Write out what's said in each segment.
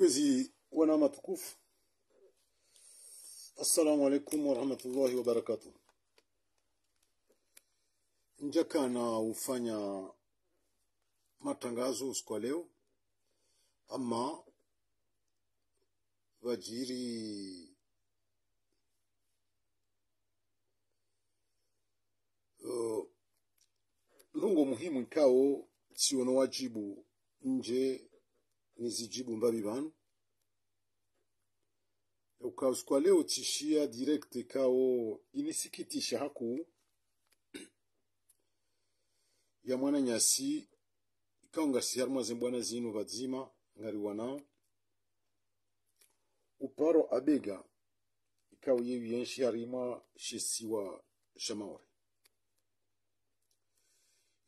Kwezi wana matukufu assalamu alaikum warahmatullahi wabarakatu Njaka na ufanya matangazo usiku leo, ama wajiri uh, lungo muhimu ikao siono wajibu nje nizijibu mbabi banu ukaus kwa leo tishia direct kao inisikitisha haku ya mwana nyasi ikangasi mwaze bwana zinu vadzima ngari nao uparo abega ikawo yewiyenshi harima shesiwa shamaore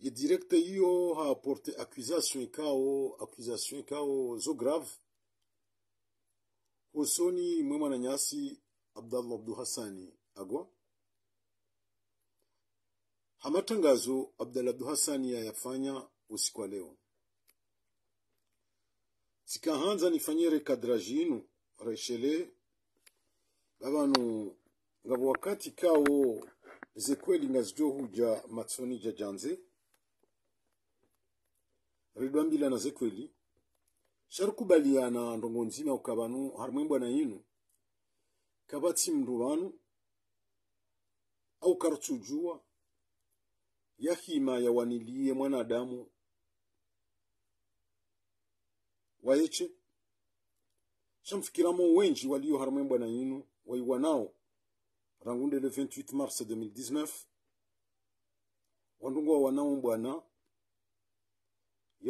ye direkte hiyo haporte accusation ikao accusation ikao zo grave mwema na nyasi abdallah abdu hasani agwa hamatangazo abdallah abdu hasani yayafanya usiku wa leo sikahanza nifanyie rekadraji yinu reshele babanu ngabo wakati kao zekweli ngazijohuja matsoni jajanze na zekweli charikubaliana ndongo nzima ukabanu harimwe bwana yinu kavatsi mndu vanu au karitsujua yahima yawanilie mwanadamu waeche shamfikiramo wenji waliyo harimwe bwana yinu waiwa nao rangunde le 28 mars 2019 wandungu wawanao mbwana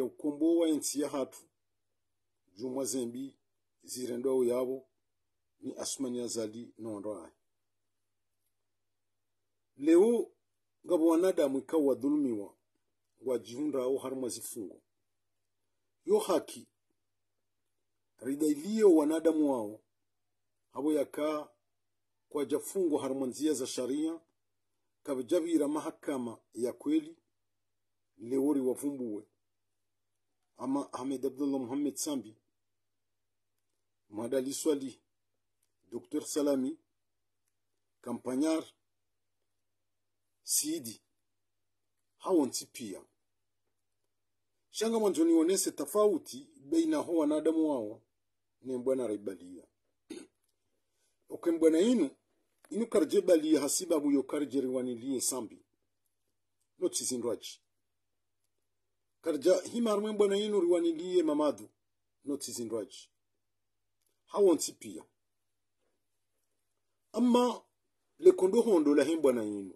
wa ensi ya hatu jumwa zembi zire yabo ni asmani azali nondo leo ngabo wanadamu ikawa wadhulumiwa wajihundawo harimwa zifungo yo haki ridailio wanadamu wao havo yakaa kwaja fungo harimwa nzia za sharia kavijavira mahakama ya kweli leo riwavumbuwe ama Ahmed Abdullah Mohamed Sambi, Madali Swali, Docteur Salami, Campagnard, Sidi, hawanti pia. Shanga mwanzo nionese tofauti baina hao wanadamu wao ni mbwana raibalia. Okembwana inu inu karje balia hasibabu yo karje riwanilie sambi. Notizindwaji karja himarumwe mbona yinuriwaniliye mamadu notizindwaji hawonsi ntipia amma lekondo hondola na yinu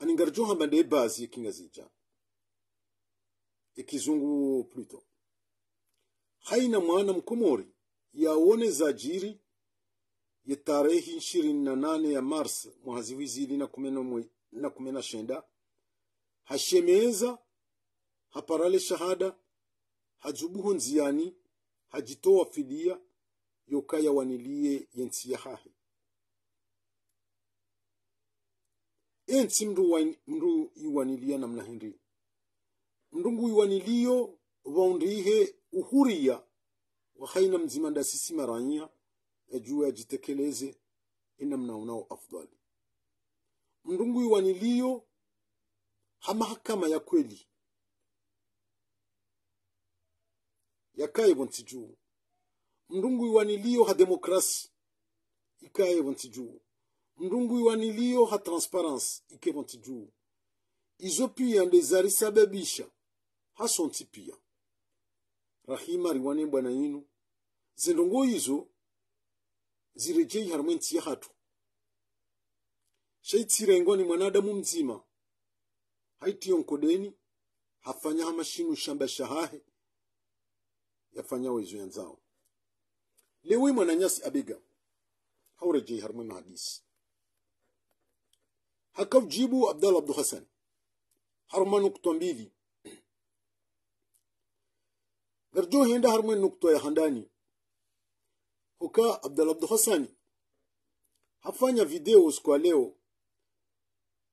aningarjo hamba nde bazi ekingazija ekizungu pluto haina mwana mkomori yaone zajiri ya tarehi ishirini na nane ya mars mwazi wizili na kumi na shenda hashemeza haparale shahada hajubuhu nziani hajitoa fidia yokaya yensi ya ensi mndu, mndu iwanilia namna hindi mndungu iwanilio waundihe uhuria wahaina mzima sisi maranya yajua yajitekeleze inamna unao afdali mndungu iwanilio hamahakama ya kweli yakaye bonti juu mndungu iwanilio ha demokrasi ikaye bonti juu mndungu iwanilio ha transparensi ike bonti juu izo pia ndezalisababisha hasonti pia rahima riwane bwana yinu zendongo izo zirejei harumwenti ya hatu shaitsirengwa ni mwanadamu mzima nkodeni hafanya hamashinu shamba shahahe yafanya wezu wenzao lewi mwananyasi abiga haurejei harmwema hadisi hakaujibu abdalla abdu hasan harma nukta mbili garjo hinda harma nukta ya handani huka abdala abdu hasani hafanya video kwa leo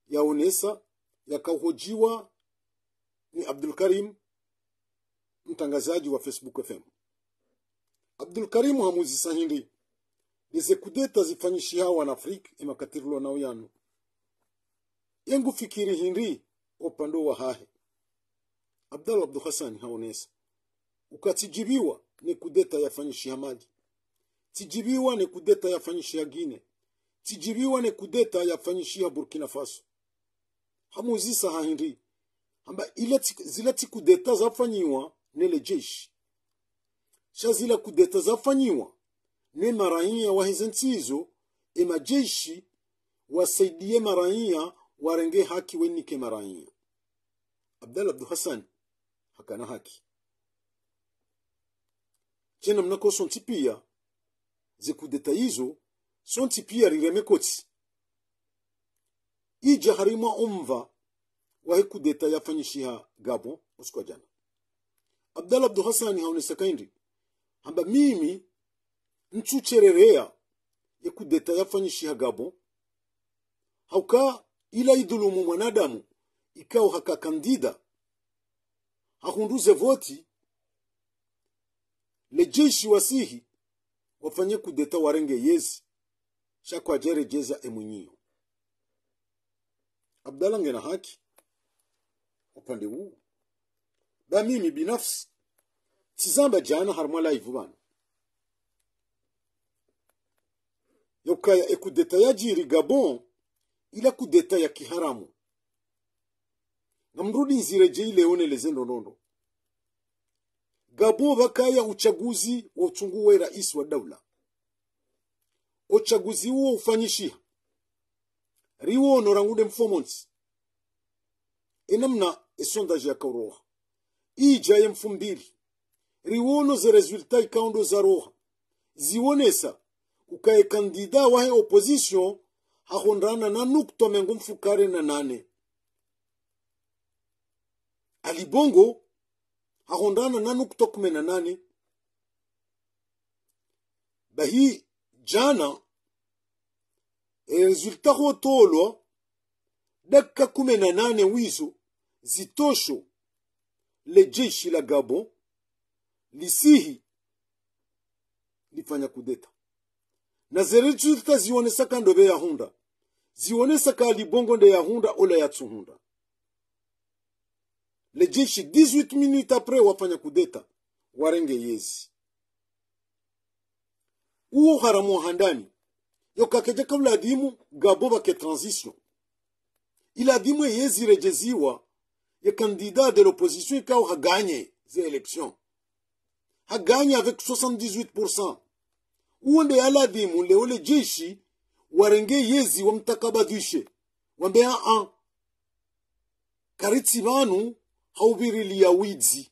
yaonesa yakahojiwa ni abdulkarim mtangazaji wa Facebook FM. Abdul Karim Hamuzi Sahindi nize kudeta zifanyishi hao wa Afrika imakatirulwa na uyanu yengu fikiri hindi opando wa hahe Abdul Abdul Hassan haonesa ukatijibiwa ni kudeta yafanyishi hamaji. tijibiwa ni kudeta ya Gine tijibiwa ni kudeta ya Burkina Faso hamuzisa hahindi hamba ile zile tikudeta zafanyiwa nele jeshi shazila kudeta zafanyiwa ne maraia waheze ntsizo emajeshi wasaidie maraia warenge haki wenike maraia abdalla abdu hasan hakana haki chena mnako sonti pia kudeta izo sonti pia riremekoti ija harima omva wahe kudeta yafanyishiha gabon osikwa jana abdallah Hassan hasani haonekani amba mimi ya yakudeta yafanyishiha gabo hauka ila idhulumu mwanadamu ikao haka kandida hahunduze voti lejeshi wasihi wafanye kudeta warenge yezi shakwajerejeza emunyiyo abdala ngena haki upande huu bamimi binafsi tizamba jana harimo live bano yokaya ekudeta yajiri jiri gabon ila kudeta ya kiharamu ngamrudi nzirejei leoneleze ndondondo gabon vakaya uchaguzi wa uchungu wa rais wa daula uchaguzi huo ufanyishia riwono rangude mfomonsi enamna ya yakauroha ija elfu mbili riwono ze resultat ikaundo zaroha zionesa ukae kandida wahe opposition hahondrana na nukto mengu mfukare na nane alibongo hahondrana na nukto kumi na nane bahi jana e resultat dakika kumi na nane wizo zitosho le jeshi la Gabon lisihi lifanya kudeta na zerechuta zionesaka ndobe ya hunda zionesaka libongo nde ya hunda ola ya tsuhunda le jeshi 18 minutes apres wafanya kudeta warenge yezi uwo haramu handani yokakeja kabla adimu gabo bake transition yezi rejeziwa le candidat de l'opposition a gagné ces élections. A gagné avec 78%. Uende aladimu leo le jeshi warenge yezi wamtakabadhishe. Wambea an. Karitsi banu haubirilia wizi.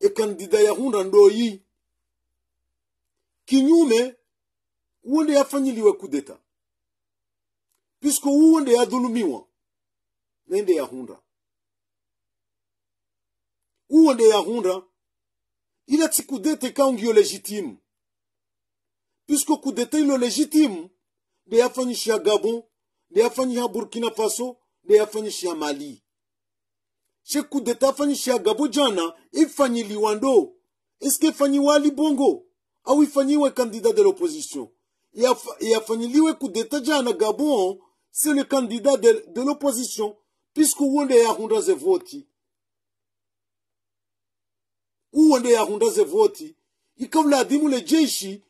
E kandida ya hunda ndoi. Kinyume uende yafanyiliwe kudeta. Pisko uende yadhulumiwa. Nende ya hunda uende yahunda ile tsi kudete ikawa ngiyo legitimu puisque kudeta ilo legitimu nde yafanyishia gabon nde yafanyishia burkina faso nde yafanyishia mali she kudeta afanyishia gabon jana ifanyiliwa ndo eske ifanyiwa ali bongo au ah ifanyiwe candidat de l'opposition yafanyiliwe kudeta jana gabon c'est le candidat de, de l'opposition puisque uonde yahunda ze voti uwo ndo yahundaze voti ikavula le jeshi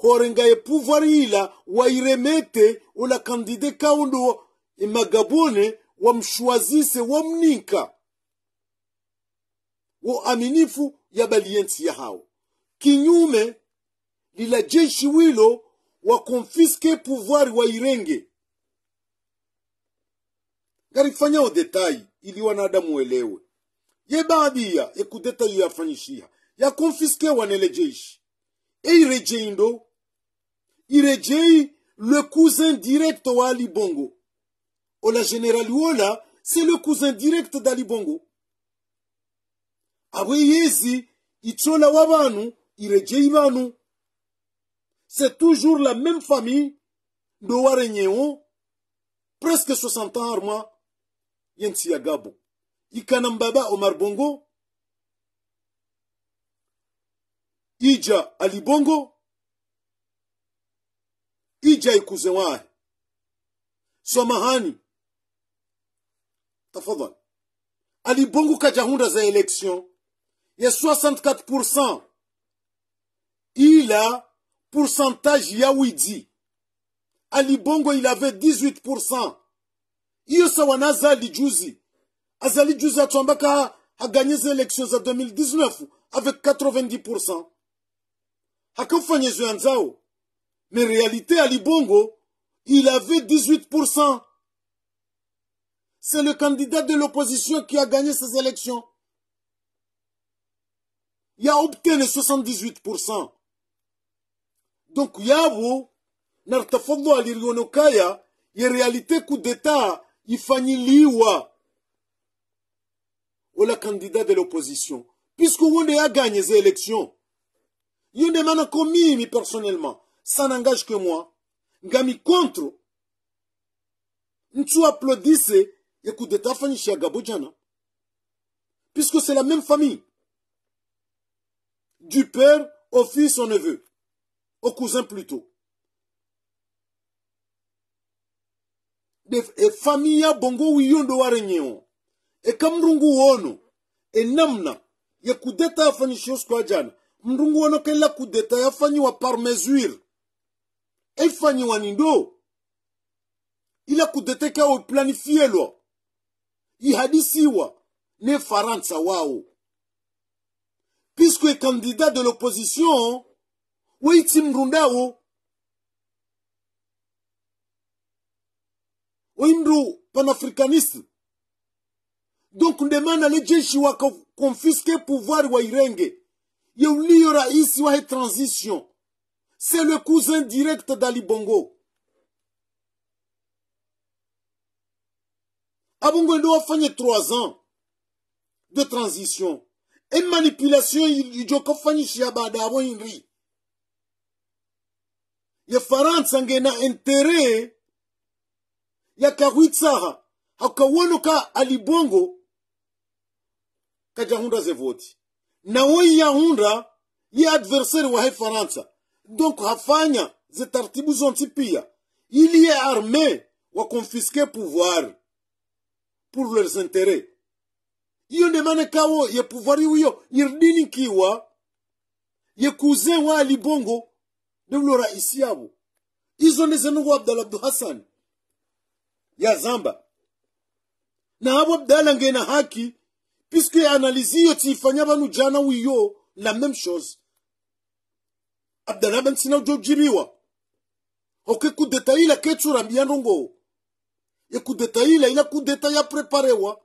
horengaye pouvoir ila wairemete ula kandide kaundo magabone wamshwazise wamninka wa aminifu ya baliensi ya hao kinyume lila jeshi wilo wakonfiske pouvoir wairenge o detai ili wanadamu welewe ye baadhi ya ekudeta yoyafanyishia yakonfiske wanelejeshi eirejei Il irejei le cousin direct wa bongo ola général, wola c'est le cousin direct d'ali bongo abwe yezi itsola wa irejei c'est toujours la même famille de wa presque 60 ans arma yensi ya gabo ikana mbaba Omar Bongo ija Ali Bongo ija ikuze wahe samahani tafadhali Ali Bongo kajahunda za election ya 64% ila pourcentage ya widi Ali Bongo il avait 18% iyo sawanaza na juzi Azali Djouza Chambaka a gagné les élections en 2019 avec 90%. Mais en réalité, Ali Bongo, il avait 18%. C'est le candidat de l'opposition qui a gagné ces élections. Il a obtenu 78%. Donc, il Nartafondo Alirionokaya, en réalité, coup d'État, il liwa ou la candidat de l'opposition. Puisque vous a gagné ces élections. Il y a commis, personnellement. Ça n'engage que moi. Ngami contre. tu applaudissez. Et coup d'état à Agabodjana. Puisque c'est la même famille. Du père au fils au neveu. Au cousin plutôt. Des familles bongo ou yondo eka mrungu wono enamna ya kudeta yafanyishiyo siku jana mrungu wono kela kudeta yafanyiwa par mesure eifanyiwa nindo ila kudeta kawo planifielwa ihadisiwa ne faransa wao puisque kandida de l'opposition weitsi mrundawo oimndu panafricaniste donc ndio maana ile jeshi wakakonfiske pouvoir wa Irenge yeulio rais wa transition c'est le cousin direct d'ali bongo abongo ndio wafanye 3 ans de transition e manipulation ijokofanyishia baada abo inri ye faransa ngena intere yakahwitsaha hakawoloka alibongo na zevoti ya hunda ye adversaire wa hai faransa donc hafanya tartibu zonsi pia ili ye arme wakonfiske pouvoir pour leurs intérêts iyo ndemane kawo ye pouvoir irdini kiwa ye cousin wa libongo de ndevulora isi yabo izo ndezenogo abdala abdu hassan ya zamba na abu abdala ngena haki puisque analyse hiyo tiifanya vanu jana wiyo la même chose abdallah bantsina ujojibiwa oke kudeta ile ketsura mbiando ngo ye kudeta ile ila kudeta ya preparewa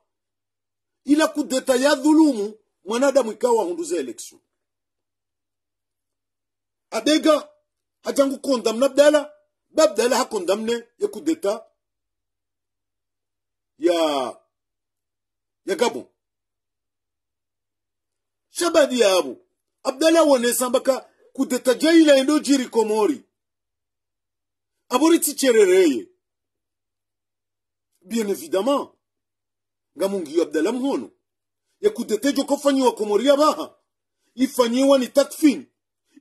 ila kudeta ya dhulumu mwanadamu ikawa hunduza election adega hajangu kondamna abdala babdala hakondamne ye kudeta ya ya gabon chabadi yabo abdala wonesa mbaka jaila endo jiri komori aboriti cherereye bien évidemment ngamungi abdala mhono ya kudetejo kofanyiwa komori yabaha ifanyiwa ni takfin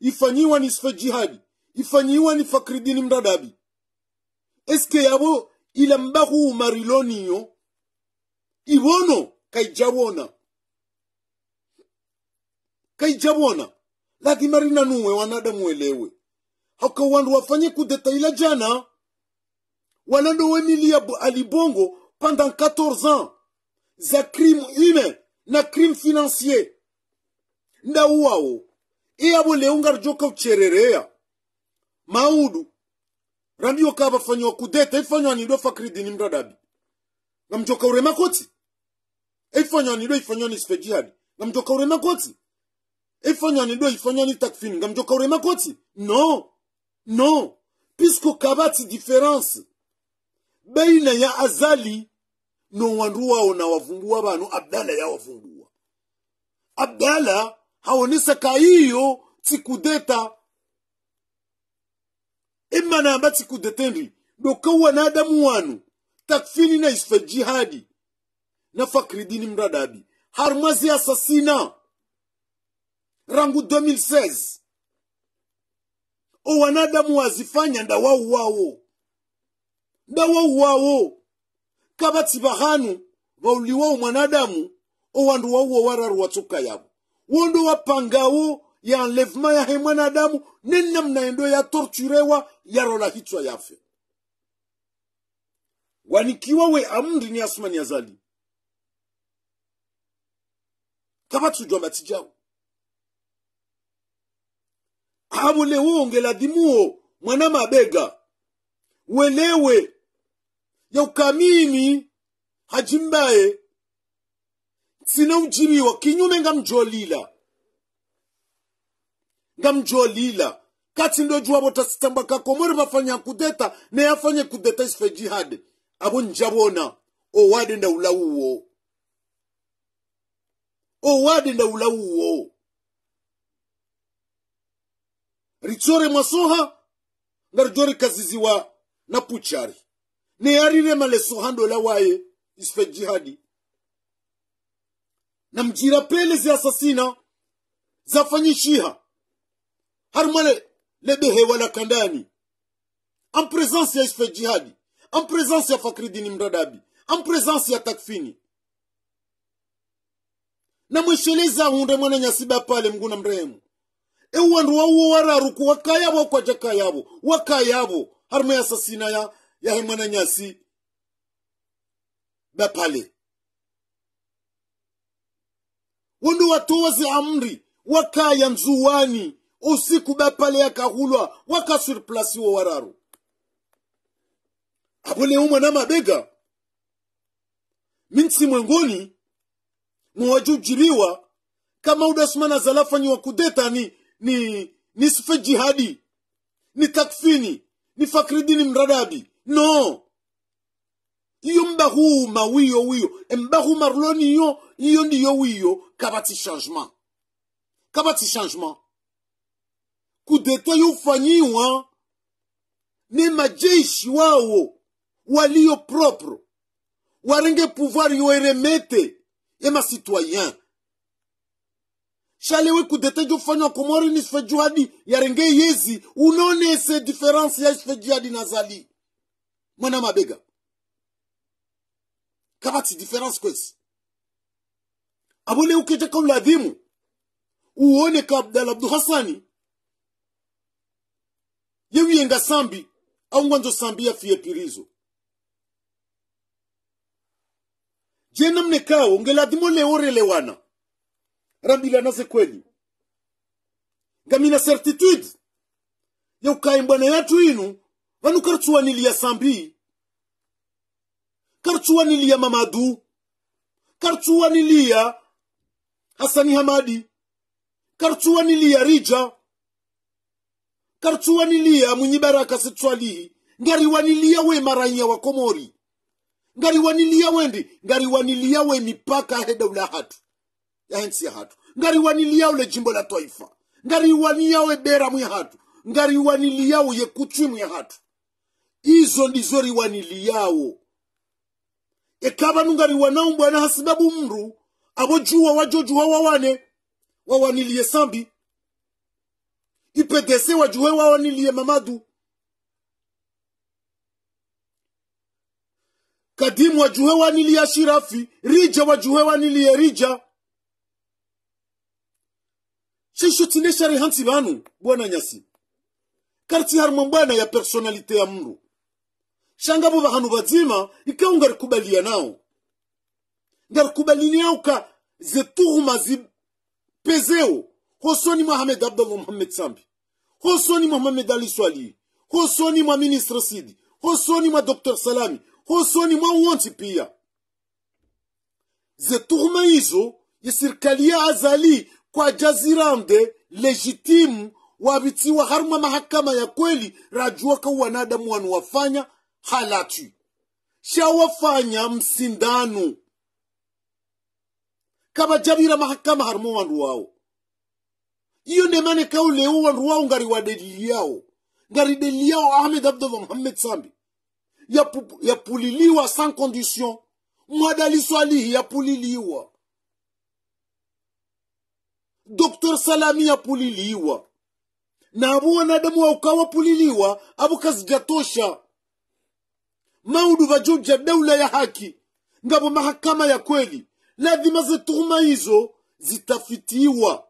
ifanyiwa ni sfa jihad ifanyiwa ni fakridini mradabi eske yabo ila mbahu umariloniyo ibono kaijawona kaijabona lakini marina nuwe wanadamu welewe haka wandu wafanye kudeta ila jana wala wanando wemilia alibongo pendant 14 ans za crime humain na crime financier ndauwawo iyabo leo ngarjoka ucherereya maudu randiyo kaba fanyiwa kudeta ifanywa nido fakridini mradabi ngamjoka urema koti ifanywa nido ifanywa nisfe jihadi ngamjoka urema koti efanya nedo ifanyani takfini ngamjoka urema koti no no pisko kabati difference baina ya azali no wanruwa na wavumbua banu abdala ya wavumbua abdala haonesa kaiyo tikudeta imma namba tikudetenri dokawa na adamu wanu takfini na isfa jihadi na fakridini mradabi harmazi asasina Rangu 2016 o wanadamu wazifanya ndawauwawo ndawauwawo kabati bahanu bauliwawo mwanadamu o wandu wauwo wararu watsoka yabo wondo wapangawo ya enlevement yahe mwanadamu ne ya torturewa yatorturewa yarola hitswa yafe wanikiwa we ni asmani azali kabatsujwa batsijawo habule wonge dimuo mwana mabega welewe ya ukamini hajimbaye sina ujiriwa kinyume ngamjolila ngamjolila kati ndo juwa botasitamba kakomori bafanya kudeta ne yafanye kudeta isfe jihad abo njabona owadenda nda ula uo richore masoha ngarjore kaziziwa na puchari ne arire maleso la waye isfe jihadi na mjira pele zi asasina zafanyishiha harmale lebehe wala kandani en ya isfe jihadi en présence ya fakridini mradabi en ya takfini na mwesheleza hunde mwana nyasiba pale mguna mremu ewandu wawo wararuku wakayabo kwaja kayabo wakayabo harimo yasasina ya yahimwe na nyasi bapale wondu watowazi amri wakaya nzuwani usiku bapale yakahulwa wo wararu aboleumwa na mabega minsi mwengoni mwawajujiriwa kama udasmana kudeta kudetani ni ni Jihadi, ni Takfini, ni Fakridini Mradabi. No, iyo mbahuma wiyo wiyo embahuma ruloni yo iyo ndiyo wiyo kabati changement kabati changement kudeta yofanyiwa ni majeshi wao walio propre warenge pouvoir yoeremete ya masitoyen kudete kudetejo fanywa komori ni sfe juhadi yarenge yezi unone se diferansi ya sfe juhadi na zali mwana mabega kabati diferansi kwezi abone kwa kauladhimu uone kwa abdal abdu hasani yenga sambi au mwanzo sambi fie pirizo je namne kawo ngeladhimo leorelewana rambila naze kweli ngamina certitude ukai mbwana yathu inu vanu kartsuwanilia sambi kartsuwaniliya mamadu kartsuwaniliya hasani hamadi kartsuwaniliya rija kartsuwanilia mwinyi baraka sitswalihi ngariwanilia we maranya wa komori ngariwanilia wendi ngariwanilia we mipaka hedaula hatu yahensi ya hatu ngariwaniliyau jimbo la toifa ngariwaniyau ebera mwi hatu ngariwaniliyau yekuchwi mwi hatu izo ndizo riwaniliyawo ekaba nungariwanau bwana hasibabu mru abo juwa wajojuwa wawane wawaniliye sambi ipdc wajuwe wawaniliye mamadu kadimu wajuhe wanilia shirafi rija wajuhe wanilie rija tshinshuti tinesare hantsi vanu bwana nyasi karti harimo mbwana ya personalite ya mndu shangavo vahanu vadzima ikau ngarikubalia nao ngarikubalineauka zetuhuma zipezeo hosoni mwa hamed abdallah muhammed sambi hosoni mwa ali swali hosoni mwa ministre sidi hosoni mwa docteur salami hosoni mwa uonti pia zetuhuma hizo ya serikali ya azali kwa jazirande legitimu wavitsiwa haruma mahakama ya kweli rajua ka wanadamu wafanya halatu shawafanya msindano kavajavira mahakama harimo wandu wawo iyo ndemane kaulewo wandu wawo ngari wadeliliyawo ngari deliliyawo ahmed abdova muhammed sambi yapuliliwa sans condition mwadaliswalihi yapuliliwa dr salami yapuliliwa na abo wanadamu waukawapuliliwa kazi kazijatosha maudu vajoja daula ya haki ngavo mahakama ya kweli lazima zituhuma hizo zitafitiwa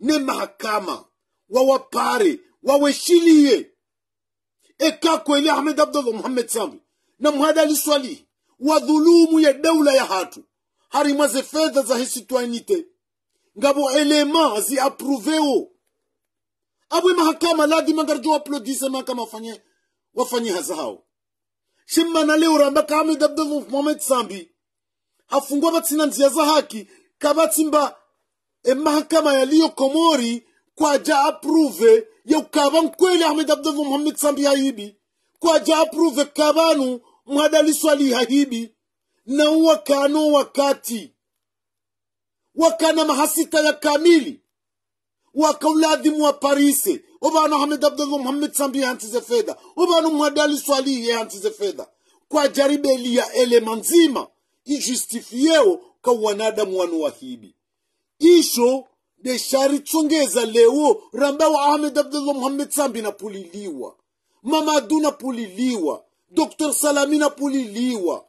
ne mahakama wawapare waweshiliye eka kweli ahmed abdullah muhamed sambi na mhada liswalihi wadhulumu ya daula ya hatu harimwaze fedha za hisitwanite ngabo element elema ziapruveo abwe mahakama lazima ngarjo aplodise mahakama wafanye wafanye hazao shimma na leo ramba dabdo mu moment sambi hafungwa batsina nzia za haki kabatsimba e mahakama ya yaliyo komori kwa kwaja approve yeukaba nkweli ahmed abdul mohamed sambi kwa ja approve kabanu mhadaliswali hahibi na uwa uwakano wakati wakana mahasita ya kamili wakauladhimu wa parise obana hamed abdullah muhammed sambi ze fedha obana mwadali swali ye swalihi ze fedha kwa jaribe liya ele manzima ijustifieo ka wanadamu wahibi isho de shari tsongeza leo ramba wa ahmed abdullah muhammed sambi na puliliwa mamadu na puliliwa dr salami na puliliwa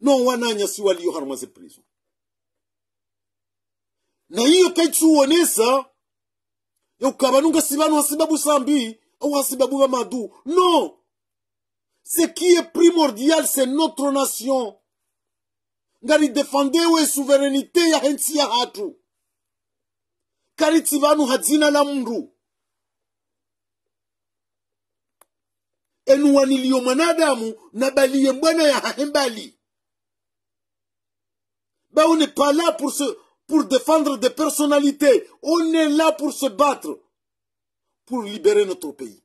no wananya si walio harmaze prison naye iyo kaitsuwonesa yaukava nungasivanu hasibabu sambi au hasibabu madu. non ce qui est primordial c'est notre nation ngari defendewe souverenite ya hentsi ya hatu karitsi vanu hadzina la mndu enuwaniliyo mwanadamu na baliye mbwana ya hahembali pas là pour se pour défendre des personnalités. On est là pour se battre, pour libérer notre pays.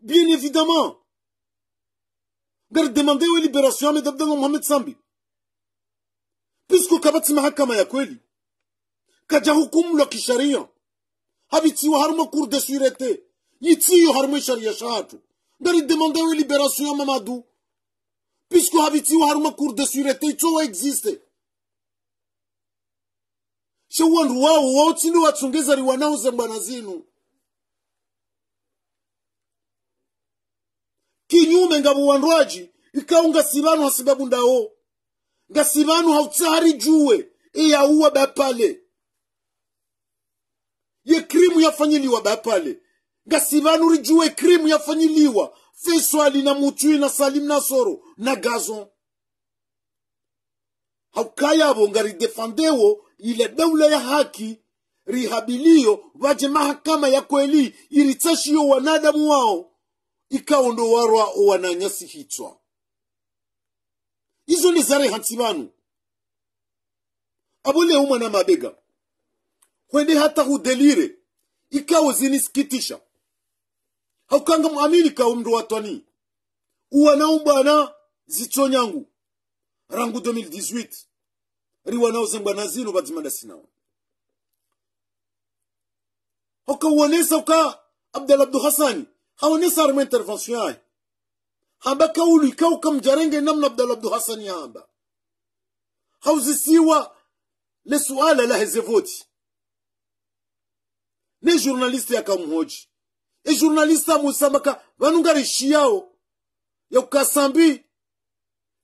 Bien évidemment. demandez aux libération mais Mohamed Sambi. Puisque Kabati Mahakama Yakweli, Kajahukum Lokisharia, Habiti Harma Cour de Sûreté, Yitsi Harma Sharia bari demandewe liberation ya Mamadou, puisque habiti haruma cour de sûreté cho existe she wandu wawo wautsindi watsongeza riwanauze mbwana zinu kinyume ngabo wandwaji ikawu ngasibanu hasibabu ndawo ngasibanu hautsari juwe iyauwa e bapale ye krimu yafanyiliwa bapale gasibanuri juwe krimu yafanyiliwa feswali na mutwi na salim nasoro na gazon haukayavo nga ridefandewo ile daula ya haki rihabilio waje mahakama ya kweli iritsashiyo wanadamu wao ikawo ndo warwa izo ni zare vanu abole umwana mabega kwende hata hudelire ikawo zinisikitisha hakukanga muamirika umndu watwani uwanau bwana zicho nyangu rangu 2018 riwanao zengwa na zino badzimada sinawa hakauonesa uka abdel abdu hasani haonesa arima intervention yaye hamba kaulu uka mjarenge namna abdel abdu hasani hamba hauzisiwa le suala la hezevoti ne journaliste yakamhoji ejournalista musambaka vanonga rishiyawo yekukasambi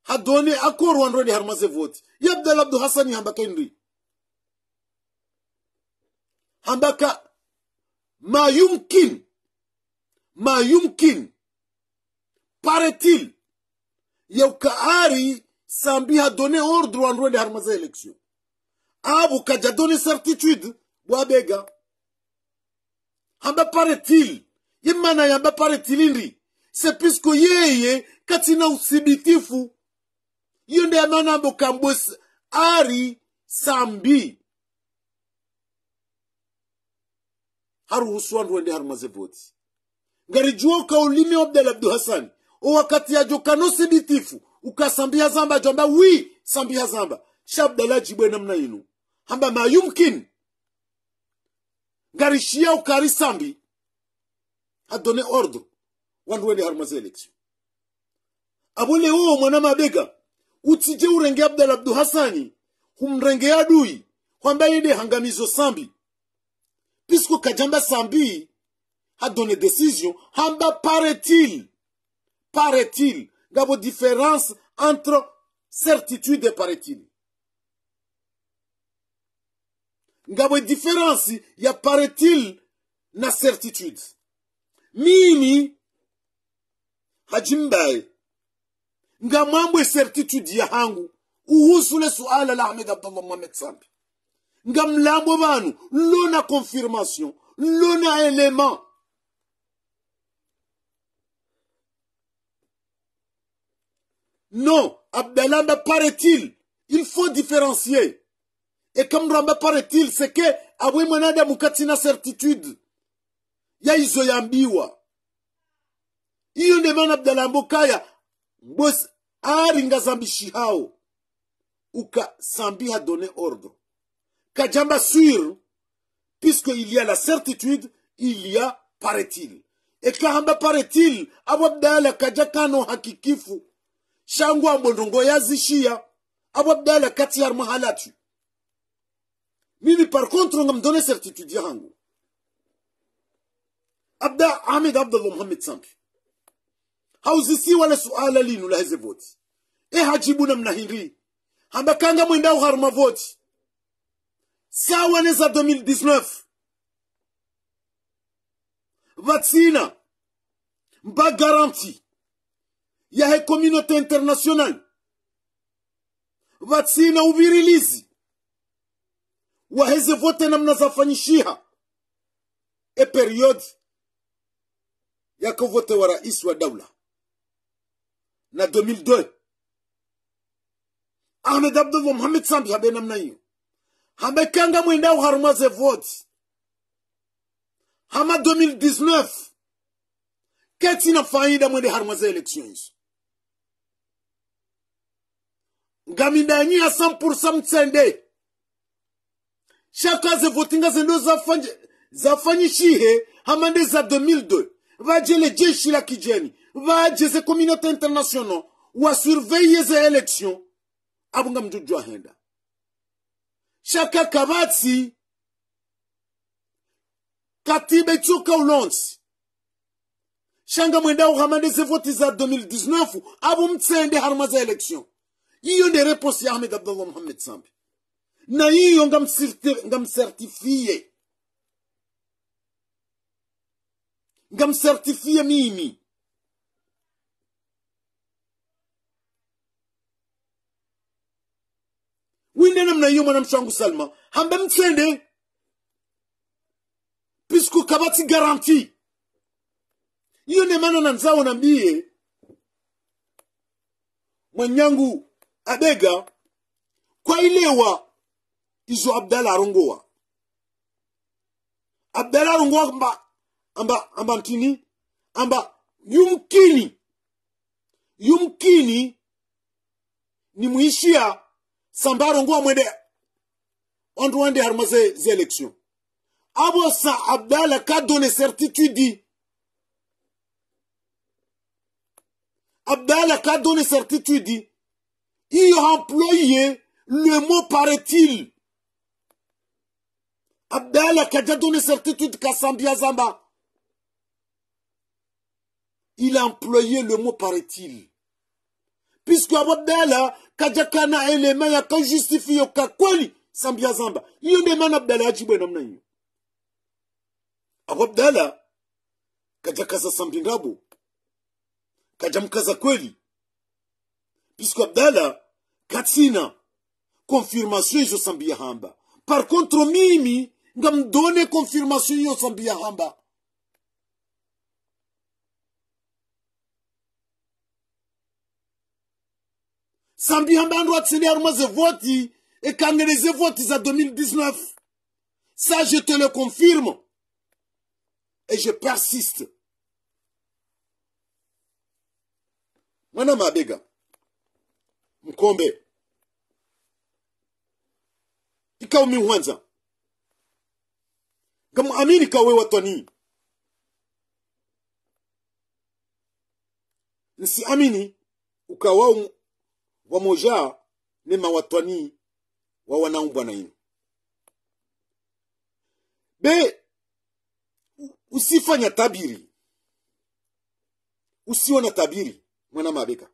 hadone akorwa ni harumaze voti yabdal abdu hasani hambaka indri hambaka ma yumkin ma yumkin ari sambi hadone ordre ni harumaze election abu kajadone certitude bwabega hamba paretil yemana yamba yaba pale tilindi sepisko yeye katina usibitifu iyo nde yamana bokambwes ari sambi haruhusu wandu wende harumaze voti ngarijuo ka ulimi abdal abdu hasani o wakati yajo kanosibitifu ukasambia zamba jamba wi sambia zamba shabdala jibwe namna inu hamba mayumkin shia ukari sambi a donné ordre wandu wende harmaza election abo ou mwana mabega utsije urenge abdal abdu hasani humrenge adui kwamba de hangamizo sambi puisque kajamba sambi a donné décision hamba paraît-il paraît-il gabo différence entre certitude et paraît-il ngabo différence a paraît-il na certitude mimi hajimbaye ngamambwe certitude ya hangu uhusu le suala la ahmed abdallah mohamed sambi ngamlambwe banu lona confirmation lona element non abdallah me paraît-il il faut différencier et comme ramba paraît-il c'est que abwe de mukatina certitude yaizoyambiwa hiyo ndio maana abdalambokaya mbose aringa zambishi hao a donne ordre kajamba suru, puisque il y a la certitude il y a paraît-il ekahamba paraît-il abo abdala kajakano hakikifu shangu ambondongo zishia, abo abdala kati yarmahalatu mimi par contre mdone certitude yangu ابدا حامد عبد الله محمد hauzisi wala suala linu la heze voti e hajibu namna hili hambakanga mwendao haruma voti sawa neza 2019 vatsina mba garanti yahe communauté internationale vatsina uvirilizi waheze vote namna zafanyishiha e periodi Yakob wote wa rais wa daula na 2002 Ahmed Abdullah Mohamed Sambi habe namna hiyo hamekanga mwendao ze vote hama 2019 keti na faida mwende harumaze elections ngaminda nyi ya 100% mtsende chaka ze votinga zendo zafanyishihe zafanye shihe hamande za 2002 vaje le jeshi la kijeni vaje ze communauté international wasurveye ze election abunga mjuju ahenda shaka kabatsi katibe chuka ulonsi shanga mwenda uhamandeze voti za 2019 abu mtsende haruma za election iyo nde reposi ya ahmed abdullah muhammad sambi na iyo ngamsertifie ngamsertifie mimi winde namna hiyo mwanamshi wangu salma hambe mtsende pisku kabati garanti hiyo ndio maana nanzao nambie mwenyangu abega kwailewa izo abdala arongowa abdala arongowa mba amba amba ntini amba yumkini yumkini nimwishia sambaro nguwa mwede ondu wende haruma zélections abo sa abdala ka donné certitude abdala ka donné certitude il a employé le mot paraît-il abdala ka donné certitude ka sambia zamba il a employé le mot paraît-il. Puisque Kadjakana kajakana elema ya ka justifie ka kweli sambia zamba. Iyo ndio maana abdala ajibu namna hiyo. Abdala kajakaza sambingabo kweli. Puisque abdala katsina confirmation je sambia hamba. Par contre mimi donne confirmation yo sambia hamba. Sambia Mbando Atsene Arma Voti et Kangele Voti za 2019. Ça, je te le confirme. Et je persiste. Mwana Mabega, Mkombe, ikawa a amini kawe watoni amini, ukawa wa moja ne mawatwani wa wanaumbwa na inu be usifanya tabiri usiwa na tabiri mwana mabeka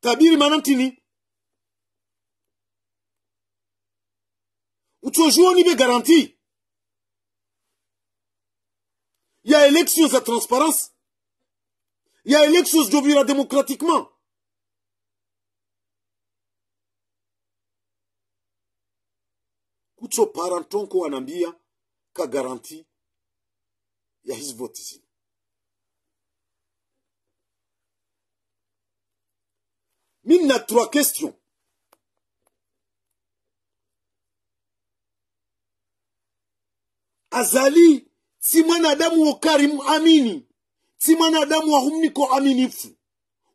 tabiri maana ntini uchojuoni be garanti ya election za transparence Il y a élection Jovira démocratiquement. Kucho parantonko anambia ka garanti ya his voti mina Mimi na trois questions. Azali si mwanadamu okarimu amini si mwanadamu ahumniko aminifu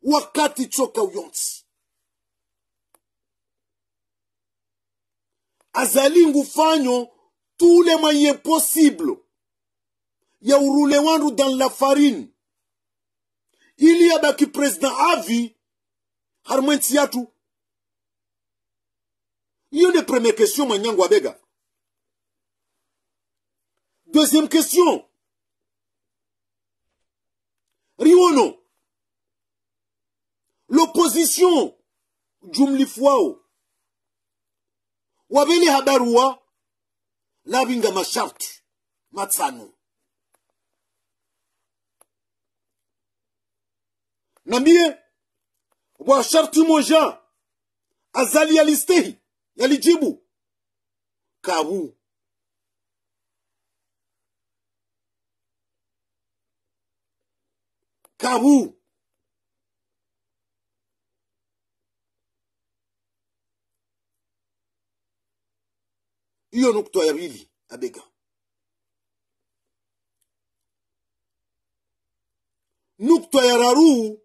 wakati choka uyonsi azali ngufanyo tule maye posible ya urule wandu dan la farine ili baki president avi harmwenti yatu iyo ne première question manyangu abega deuxième question L'oposisyon jom li fwa ou, wabeni hadar wwa la vinga ma shartu mat sa nou. Nambye wak shartu moja azali alistehi, yalijibu, kawou. Kavu. iyo nukta ya pili abega nukta ya raru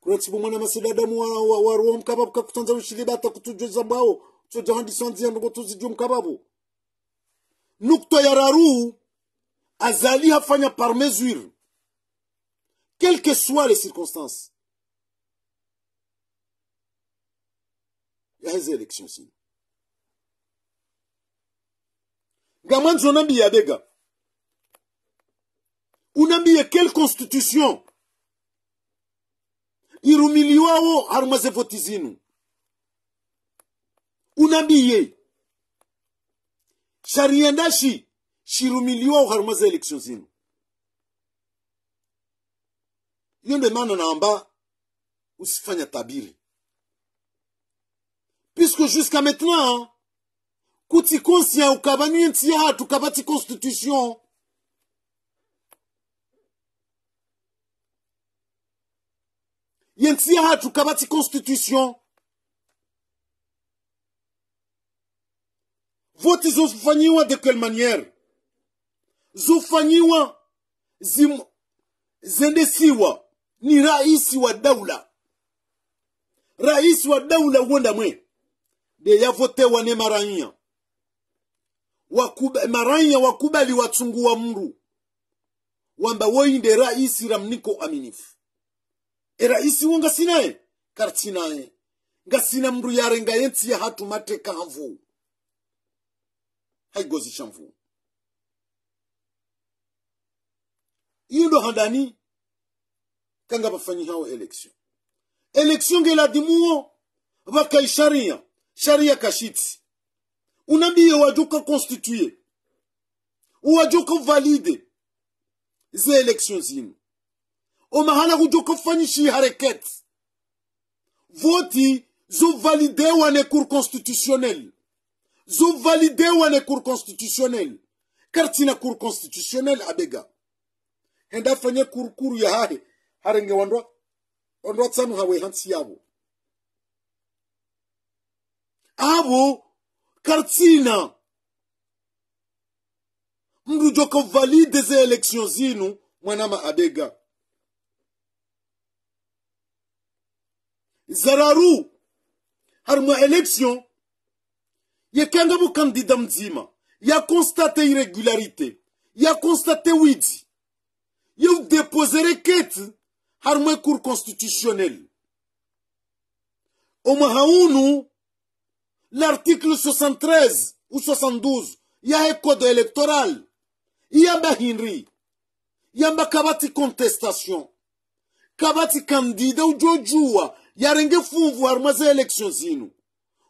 kuratibu mwana masidadamu wa, wa, wa mkababu kakutanza ushilibata kutujuza mbao tujahandiswanzia ndugo tuzijuu mkababu lukto ya azali hafanya par mesure quelles que soient les circonstances ya a des élections. ngama nzona mbi On a mis quelle constitution irumiliwawo On a mis shariendashi shirumiliwa uharuma election zinu en bas, naomba usifanya tabiri puisque jusqu'à maintenant kuti conscient ukabani nti hatu kabati constitution hatu kabati constitution voti zofanyiwa de quelle manière zofanyiwa zendesiwa ni raisi wa daula raisi wa daula wonda mwe de yavotewa ne maranya Wakuba, maranya wakubali wa mru wamba woinde raisi ramniko aminifu e rais wo ngasinaye kartinaye ngasina mru yare ya hatu mateka hamvuu haigozishamvu iyo ndo handani kanga bafanyihawo election election geladimuwo bakai sharia sharia kashitsi unabiye wajuka constituye wajuka valide ze election zino omahala kujuka shi hareketi voti zovalidewa wane kur constitutionnelle zo valide wane cour constitutionnel kar tina cour constitutionnel abega henda fanye cour cour ya hahe harenge wandwa wandwa tsanu hawe hansi yabo abo kar tina mndu joko valide ze election zinu mwanama abega zararu har mwa election yekengabu kandida mzima yakonstate irregularité yakonstate wizi yeudepozere keti harumwe cour constitutionnelle omwe haunu l'article 73 ou 72 yahe code électoral iyamba hinri yamba kabati contestation kabati kandida ujojuwa yarenge fuvu harumwe ze election zinu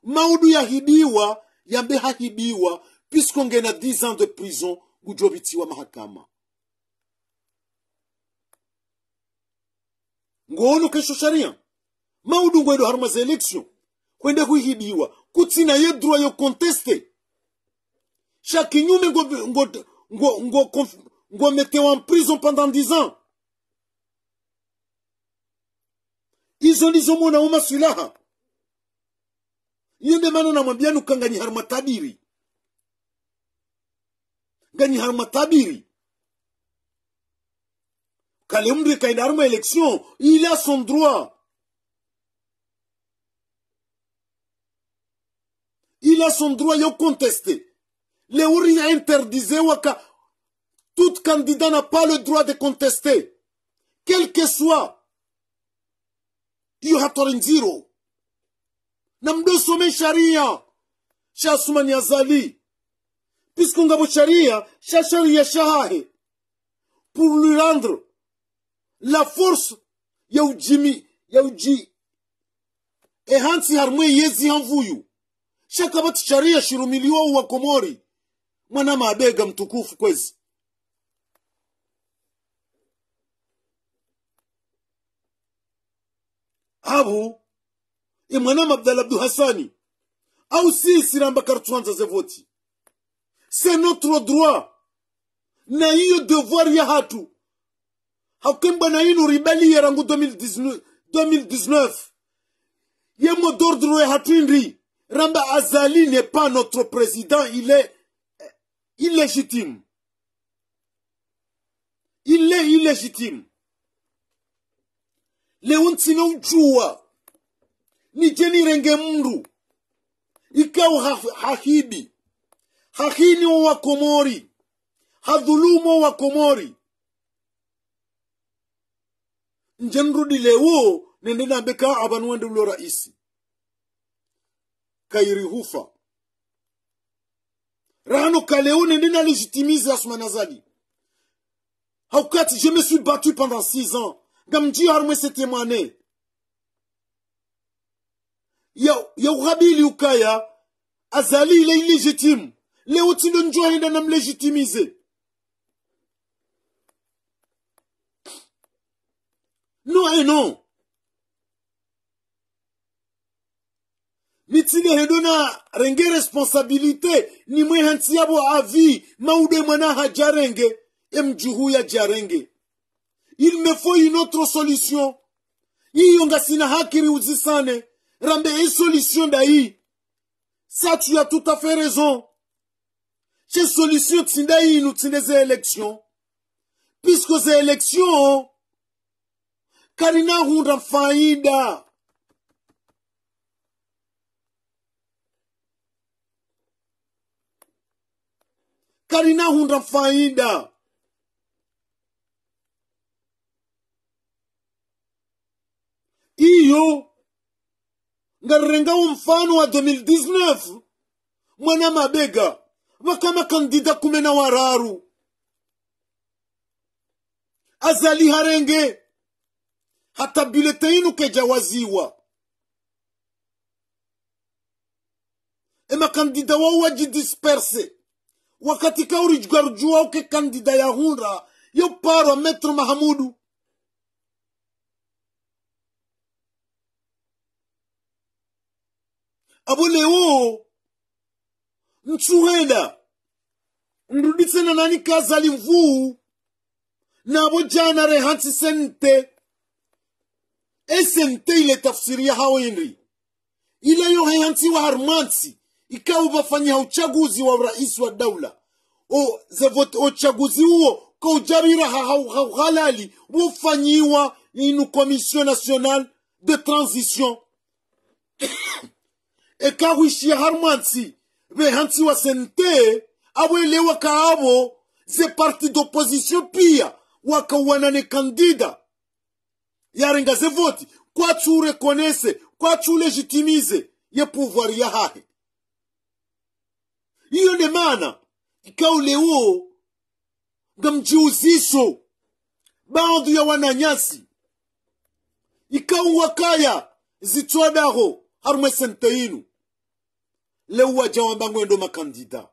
maudu yahidiwa yambe hakibiwa yamehakibiwa puisqu'ongena 10 ans de prison kujovitiwa mahakama ngono kesho sharia maudungu edo haruma za election kwende kuihibiwa kutsina ye droit yo conteste sha kinyume ngo, ngo, ngo, ngo, konf, ngo metewa en prison pendant 10 ans izo ndizo mwanaume silaha Il hiyo ndio maana namwambia ukanganyihar Quand les matabiri a une élection il a son droit il a son droit de contester les ouri interdisé waka tout candidat n'a pas le droit de contester quel que soit you have de zero namdosome sharia shasumani azali puisque ngabo sharia sha sharia shahahe pour lui rendre la force ya ujimi ya uji ehansi harmwe yezi hanvuyu shakabati sharia shirumiliwa komori mwana mabega mtukufu kwezi abu et Mme Abdel Abdou hassani Aussi, si silambakar se zevoti c'est notre droit na yo devoir ya hatu hakemba na ino ribali ya 2019, 2019. mot d'ordre ya ramba azali n'est pas notre président il est illégitime il est illégitime leontsina ujua nicenirenge mndu ikao hahibi hahini wa komori hadhulumu wa komori njenrudile lewo nende nabe ka ulo raisi kairi hufa rano kaleo nende nalegitimize asumanazali haukati je me suis battu pendant six ans ngamjiyarumwe septième année ya uhabili ukaya azalile illegitime leo tindo njo aenda namlegitimize no e non eh, mitile hedona renge responsabilité ni mwe hanti yabo avi maude mwana hajarenge emjuhu ya jarenge il me faut une autre solution yiyo ngasina hakiri uzisane rambe ye solution na ye ça tu as tout à fait raison ce solution tinde ye nu tinde ze élection puisque ze élection kari na hunda faida kari na hunda faida hiyo ngarenga wo mfano wa 2019 mwana mabega vakama kandida kume na wararu azali harenge hata bileteyinu kejawaziwa emakandida wau wajidisperse wakati kaurijgarjuwao uke kandida yahunra yo parwa metro mahamudu apolewo mtsuheda na nani kaza limvuwu nabo jana rehansi sente esente ile tafsiri ya hao inri ile yo wa harmansi ikawa bafanya uchaguzi wa rais wa daula o zevot uchaguzi huo kaujabira hauhalali wofanyiwa inu commission nationale de transition ekahwishiya hari mwansi behansi wa sente awele wakaabo ze parti d'opposition pia ne kandida yarenga ze voti kwacu rekonese kwacu legitimize ye pouvoir ya hahe iyo nde mana ikaulewo leo nga mjiuzisho baadhi ya wananyasi ikao wakaya zitswadaho harumwe sente yinu lewajja wambanga endo makandida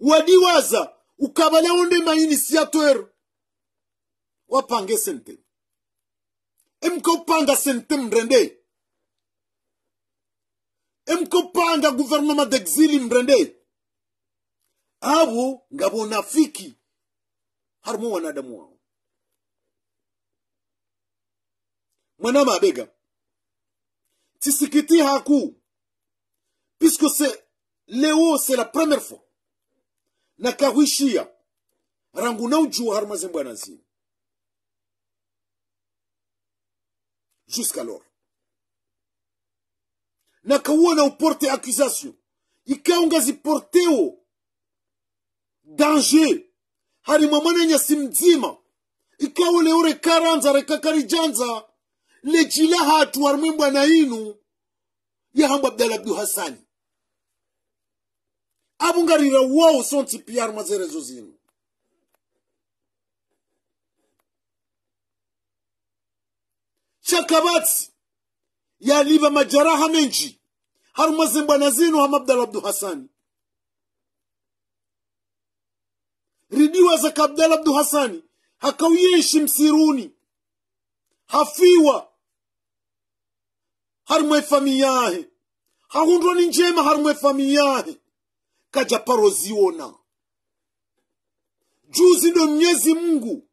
wadiwaza ukabalawo nde mainisiateur wapange sente emko emkopanga sente mrende emkopanga guvernema d'exili mrende abo nga bonafiki harimo wanadamu wao mwana mabega tisikiti haku puisque c'est leo c'est la première fois nakahuishia rangu naujua harumaze mbwana nzima jusqu'alors nakauona uporte accusation ikawa ngaziporteo danger hari mwamananyasi mdzima ikawa leore karanza rekakarijanza lejila hatu harimwe mbwana inu yahambwa abdala abdu hasani abungarira wao sonti piar mazerezo zinu shakabatsi yaliba majaraha menji haruma na zinu hama abdala abdu hasani ridiwa za abdala abdu hasani hakauyeshi msiruni hafiwa harumwe famiyahe hahundwa ni njema harumwe famiyahe kajya parozibona juu zino mnyezi Mungu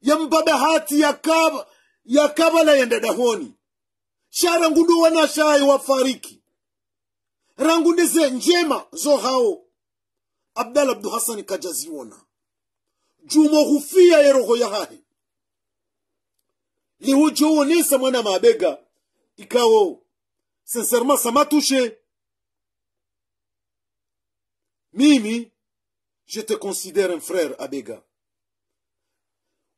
yambada hati ya yakabala yenda dahoni shara ngundu wana shai wafariki rangu ndize njema zo hao abdala abdu hasani ziona jumo hufia ya roho ya hahe lihujoonesa mwana mabega ikawo Sincèrement, ça m'a touché. Mimi, je te considère un frère, Abega.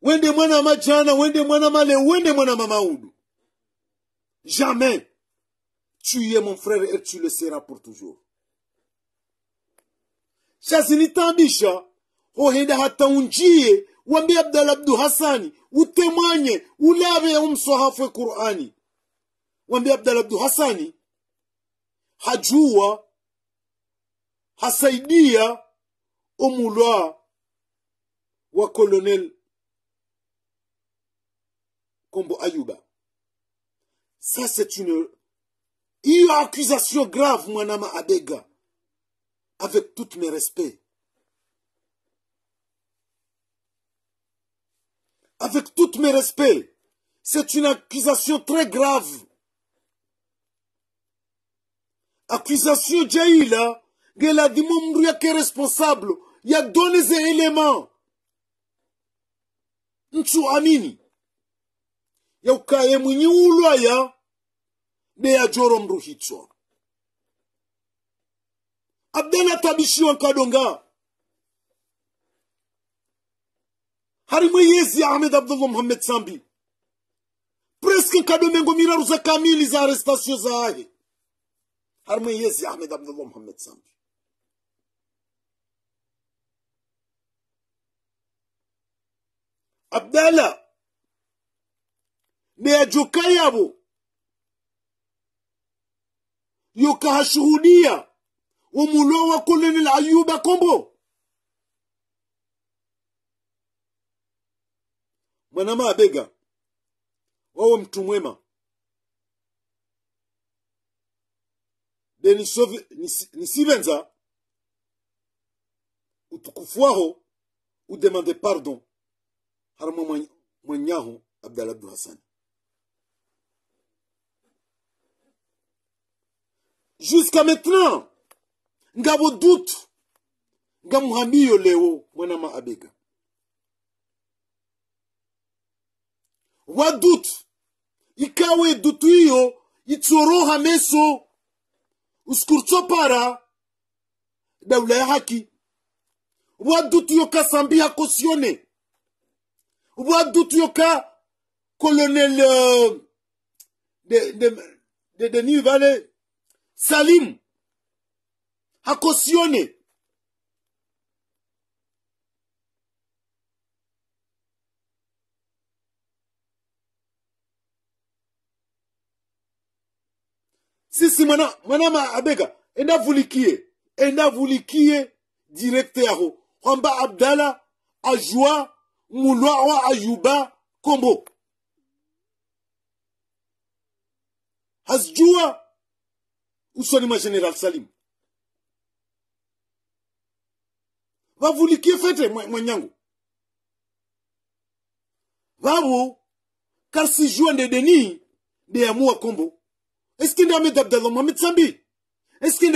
Wende mwana majana, wende mwana male, wende mwana mamaoudou. Jamais. Tu es mon frère et tu le seras pour toujours. Shazilitambisha, ohenda hata unjie, wambi Abdou Hassani, utemanye, ulave umsohafu Kur'ani. Wambi Abdallah abdu Hadjoua, hajua hasaidia omulwa wa colonel kombo ayuba ça c'est une Une accusation grave mwanama abega avec toutes mes respects avec toutes mes respects c'est une accusation très grave accusation jaila ngeladhima qui est responsable donné ze elema Nchou amini yaukaye mwenye ulwaya beyajoro mndu hichwa abdana tabishiwa nkadonga harimwe yezi ahmed abdullah muhammad sambi preske nkadomengo miraru za kamili za arrestation za ahe harmonyesi Ahmed Abdullah Muhammed Sambi. Abdallah ni ajuka yabo yokahashuhudia umulowa kolonel Ayuba Kombo mwanamabega wawe mtu mwema ou nisi utukufu ou demander pardon Harmon mwenyaho abdalla abdu Hassan. jusqu'à maintenant ngabo dutu yo lewo mwanama abega doute, ikawe dutu iyo hameso. uskurtso daula ya haki wadutu yoka sambi hakosione wadutu yoka colonel uh, de, de, de, de New Valley salim hakosione sisi mwana mwanama abeka endavulikie endavulikie direkte yako kwamba abdala ajwa mulwa wa ayuba kombo hazijua usoni mwa general salim vavulikie fete mwenyangu vavo karsijua ndedeni deyamua kombo Est-ce qu'il qu'il Ahmed a Mohamed Sambi si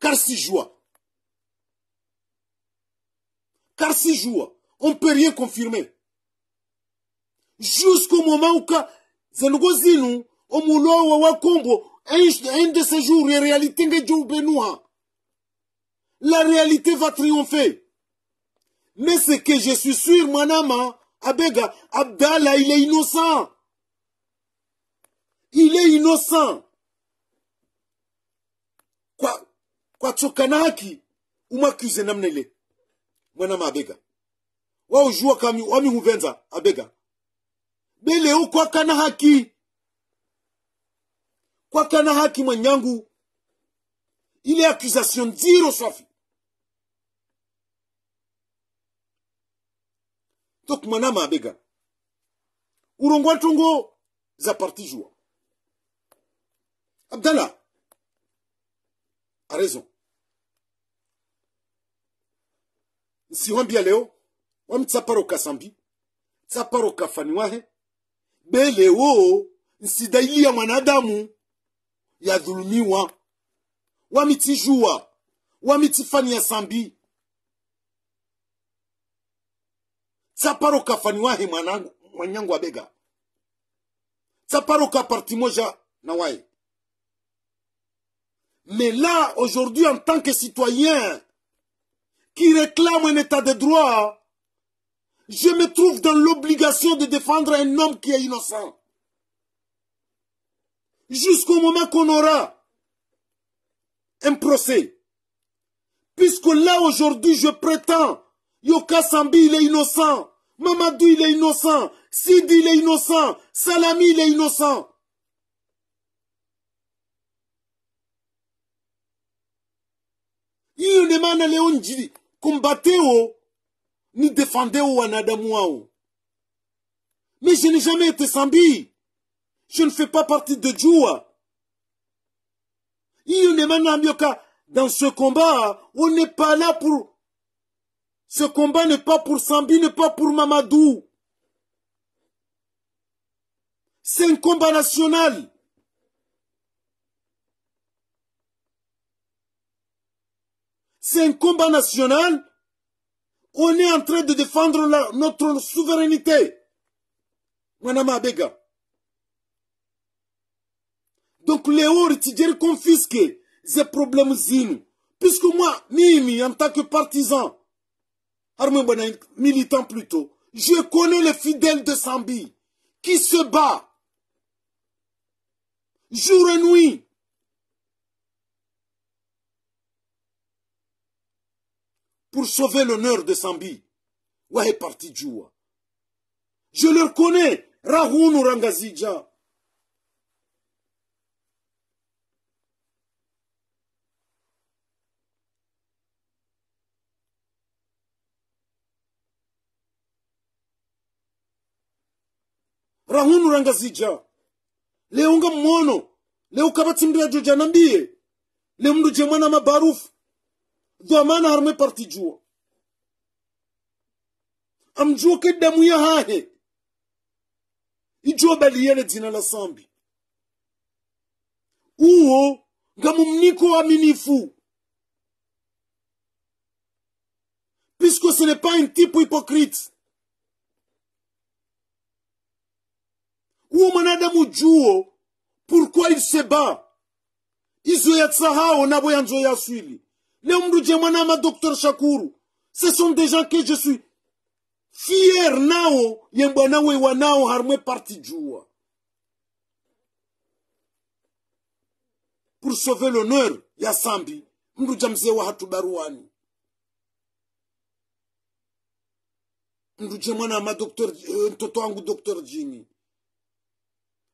Car si si vois. On ne peut rien confirmer. Jusqu'au moment où Zanugozinu, au Wakombo, un de ces jours, la réalité hein, La réalité va triompher. Mais ce que je suis sûr, Manama, hein, Abega, Abdallah, il est innocent. il est innocent kwa kwatokana haki umakuze namna ile mwanama abega waujua kami wamihuvenza abega beleu kwakana haki kwakana haki mwanyangu ile accusation nziro safi donc mwanama abega urongwa tungo za parti jua Abdallah a raison. nsiwambia leo wamtsaparo kasambi tsaparo kafaniwahe be leo nsidailia mwanadamu yadhulumiwa wamitijua wamitifania sambi tsaparo kafaniwahe mwanangu mwanyangu abega tsaparo ka parti moja na waye Mais là, aujourd'hui, en tant que citoyen qui réclame un état de droit, je me trouve dans l'obligation de défendre un homme qui est innocent. Jusqu'au moment qu'on aura un procès. Puisque là, aujourd'hui, je prétends, Yoka Sambi, il est innocent. Mamadou, il est innocent. Sidi, il est innocent. Salami, il est innocent. Il ne maana leo njili combattre ou ni défendez ou wanadamu mais je n'ai jamais été sambi je ne fais pas partie de jua hiyo ndio maana ambiyoka dans ce combat on n'est pas là pour ce combat n'est pas pour sambi n'est pas pour mamadou c'est un combat national C'est un combat national. On est en train de défendre notre souveraineté. Manama Abega. Donc les hauts confisquent ces problèmes Puisque moi, Mimi, en tant que partisan, militant plutôt, je connais les fidèles de Sambi qui se battent. jour et nuit pour sauver l'honneur de Sambi. est parti Je le connais, Rahun Rangazija. Rahun Rangazija. Mono. mwono. Leukabatsimbira joja Nambie. Lemdu djemanama Barouf. dhamana harme parti jua amjua ke damu ya hahe ijua baliyele dzina la sambi uwo ngamumniko aminifu puisque ce n'est pas un type hypocrite uwo mwanadamu juo pourquoi il se bat izo ya tsahao nabo ya ya swili Les Mdoujemanama, docteur Shakuru, ce sont des gens que je suis fier nao, yembwanawe wanao harmwe parti jua. Pour sauver l'honneur, ya Sambi, Mduja mzee wa hatubaruani. Mduja mwanama docteur, euh, mtoto docteur Jimmy.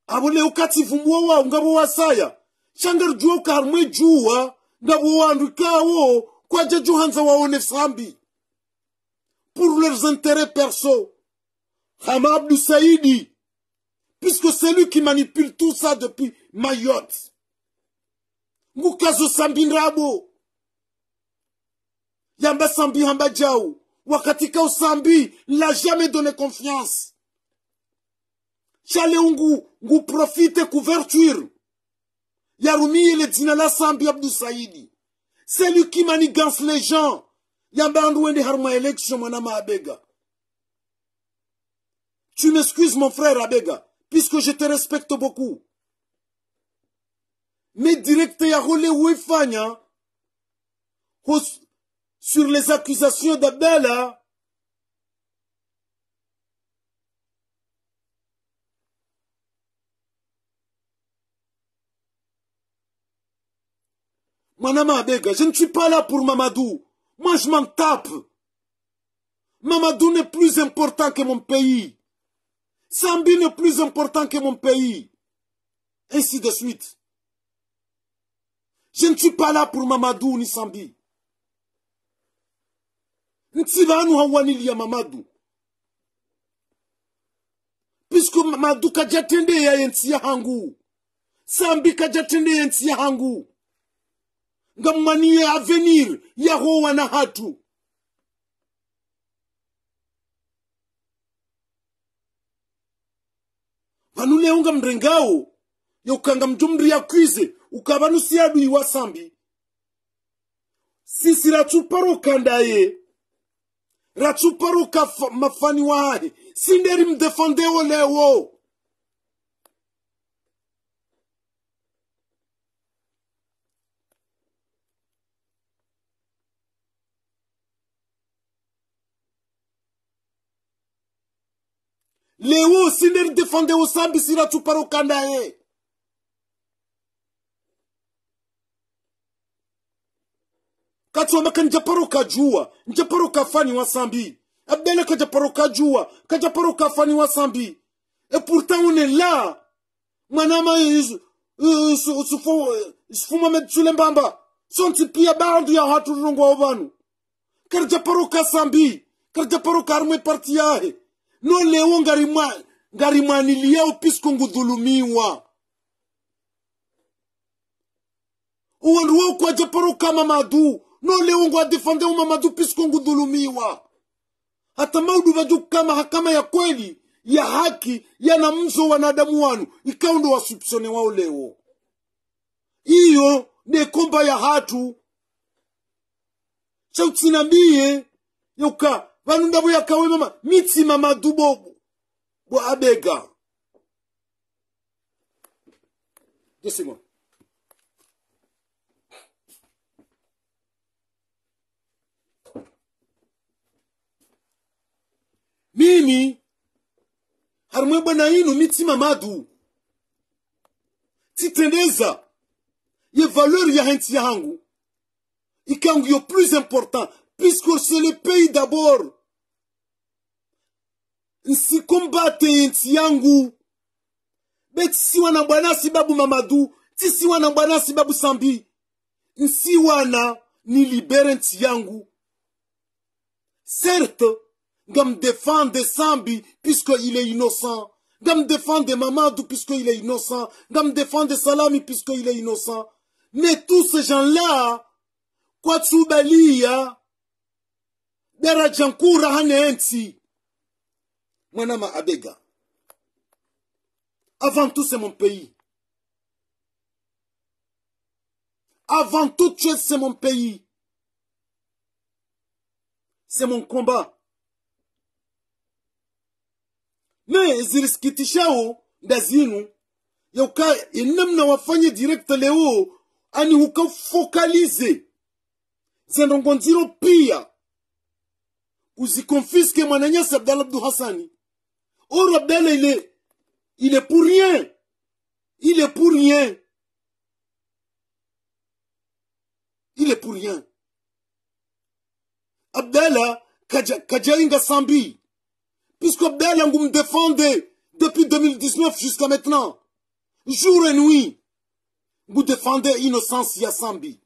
Abo leo kati wa, ungabo wa saya. Shangar jua ukarmwe jua. kawo kwa hanza pour leurs intérêts perso Hama Abdou Saïdi puisque c'est lui qui manipule tout ça depuis Mayotte ngukazo sambindrabo yamba sambi hamba jau wakati Sambi n'a jamais donné confiance chale ungu ngu profite couverture Yarumi le dinala Sambi Abdou Saïdi. C'est lui qui manigance les gens. Harma élection Manama Abega. Tu m'excuses mon frère Abega, puisque je te respecte beaucoup. Mais direct Yahole Wefanya, sur les accusations d'Abdala. Manama je ne suis pas là pour Mamadou. Moi, je m'en tape. Mamadou n'est plus important que mon pays. Sambi n'est plus important que mon pays. Ainsi de suite. Je ne suis pas là pour Mamadou ni Sambi. Ntsibanu là ya Mamadou. Puisque Mamadou kajatende ya yensi hangu. Sambi kajatende ya un hangu. ngammaniye avenir yahowa na hatu unga mrengawo yokukanga mjumri yakwize ukabanusi adu sambi sisi kandaye ndaye ratsuparoka mafani wahe sinderi mdefandewo lewo lewo sinderi defende usambisira tuparo kanda ye katsuama ka njaparo ka juwa njaparo ka fani wa sambi abele ka o ka juwa ka japaro o fani wa sambi et pourtant on est là manama sifuma meditsule mbamba sonti pia bandu ya hatu rongo wa vanhu kari japaro ka sambi kari japaro ka rimwe parti yahe no leo ngarima ngarimwaniliyao pisiko ngudhulumiwa uwandu wo porokama madu no leo uma madu pisiko ngudhulumiwa hata maudu kama hakama ya kweli ya haki yana mzo wanadamu wanu ikao ndo wasupsone wao leo iyo nekomba ya hatu chautinambie yoka banunda boyaka we mama mitima madu bo bo abega deux secondes mimi harimwe bwana inu mitima madu titendeza ye valeur ya henti yangu ikangu yo plus important puisque c'est le pays d'abord si nchi yangu betisiwa na bwana sibabu mamadu tisiwa na bwana sibabu sambi wana ni nchi yangu certes défend de sambi puisque il est innocent défend de mamadu puisque il est innocent défend de salami puisque il est innocent mais tous ces gens-là kwatsubalia bera hane enti ma Abega. Avant tout, c'est mon pays. Avant tout c'est mon pays. C'est mon combat. Mais naye zilisikitishao Dazinu, yoka yauka pas fani direct leo ani pire, zandongonziro pia mon mon abdalla abdu Hassani. Or, oh, il est, pour rien. Il est pour rien. Il est pour rien. Abdallah hein, Kajaringa Sambi, puisque Abdallah hein, vous me défendez depuis 2019 jusqu'à maintenant, jour et nuit, vous défendez Innocence Yassambi.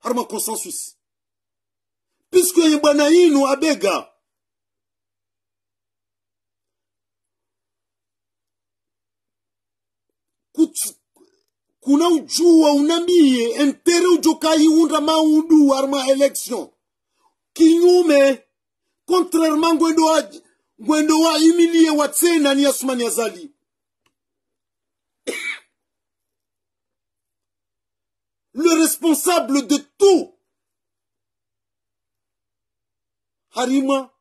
harma consensus puisque y bwana inu abega kuna ujuwa unambie entere ujokayiunda maudu arma election kinyume contrairement ngwendo wa gwendo wa imilie watsena ni asmani azali Le responsable de tout. Harima,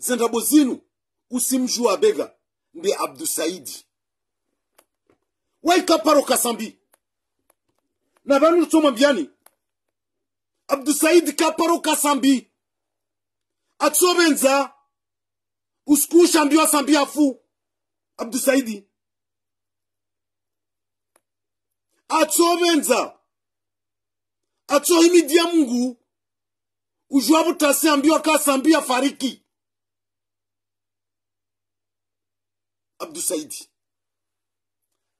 Zendabo Zinou, Ousim Joua Bega, Mbe Abdou Saidi. Wèl kaparok a Sambi. Navan ou loutou mambiani. Abdou Saidi kaparok a Sambi. Atso venza, Ouskou chambiwa Sambi a fou. Abdou Saidi. Atso venza, atsohimidia Mungu ujua butasi ambiwa kasambia fariki Abdusaidi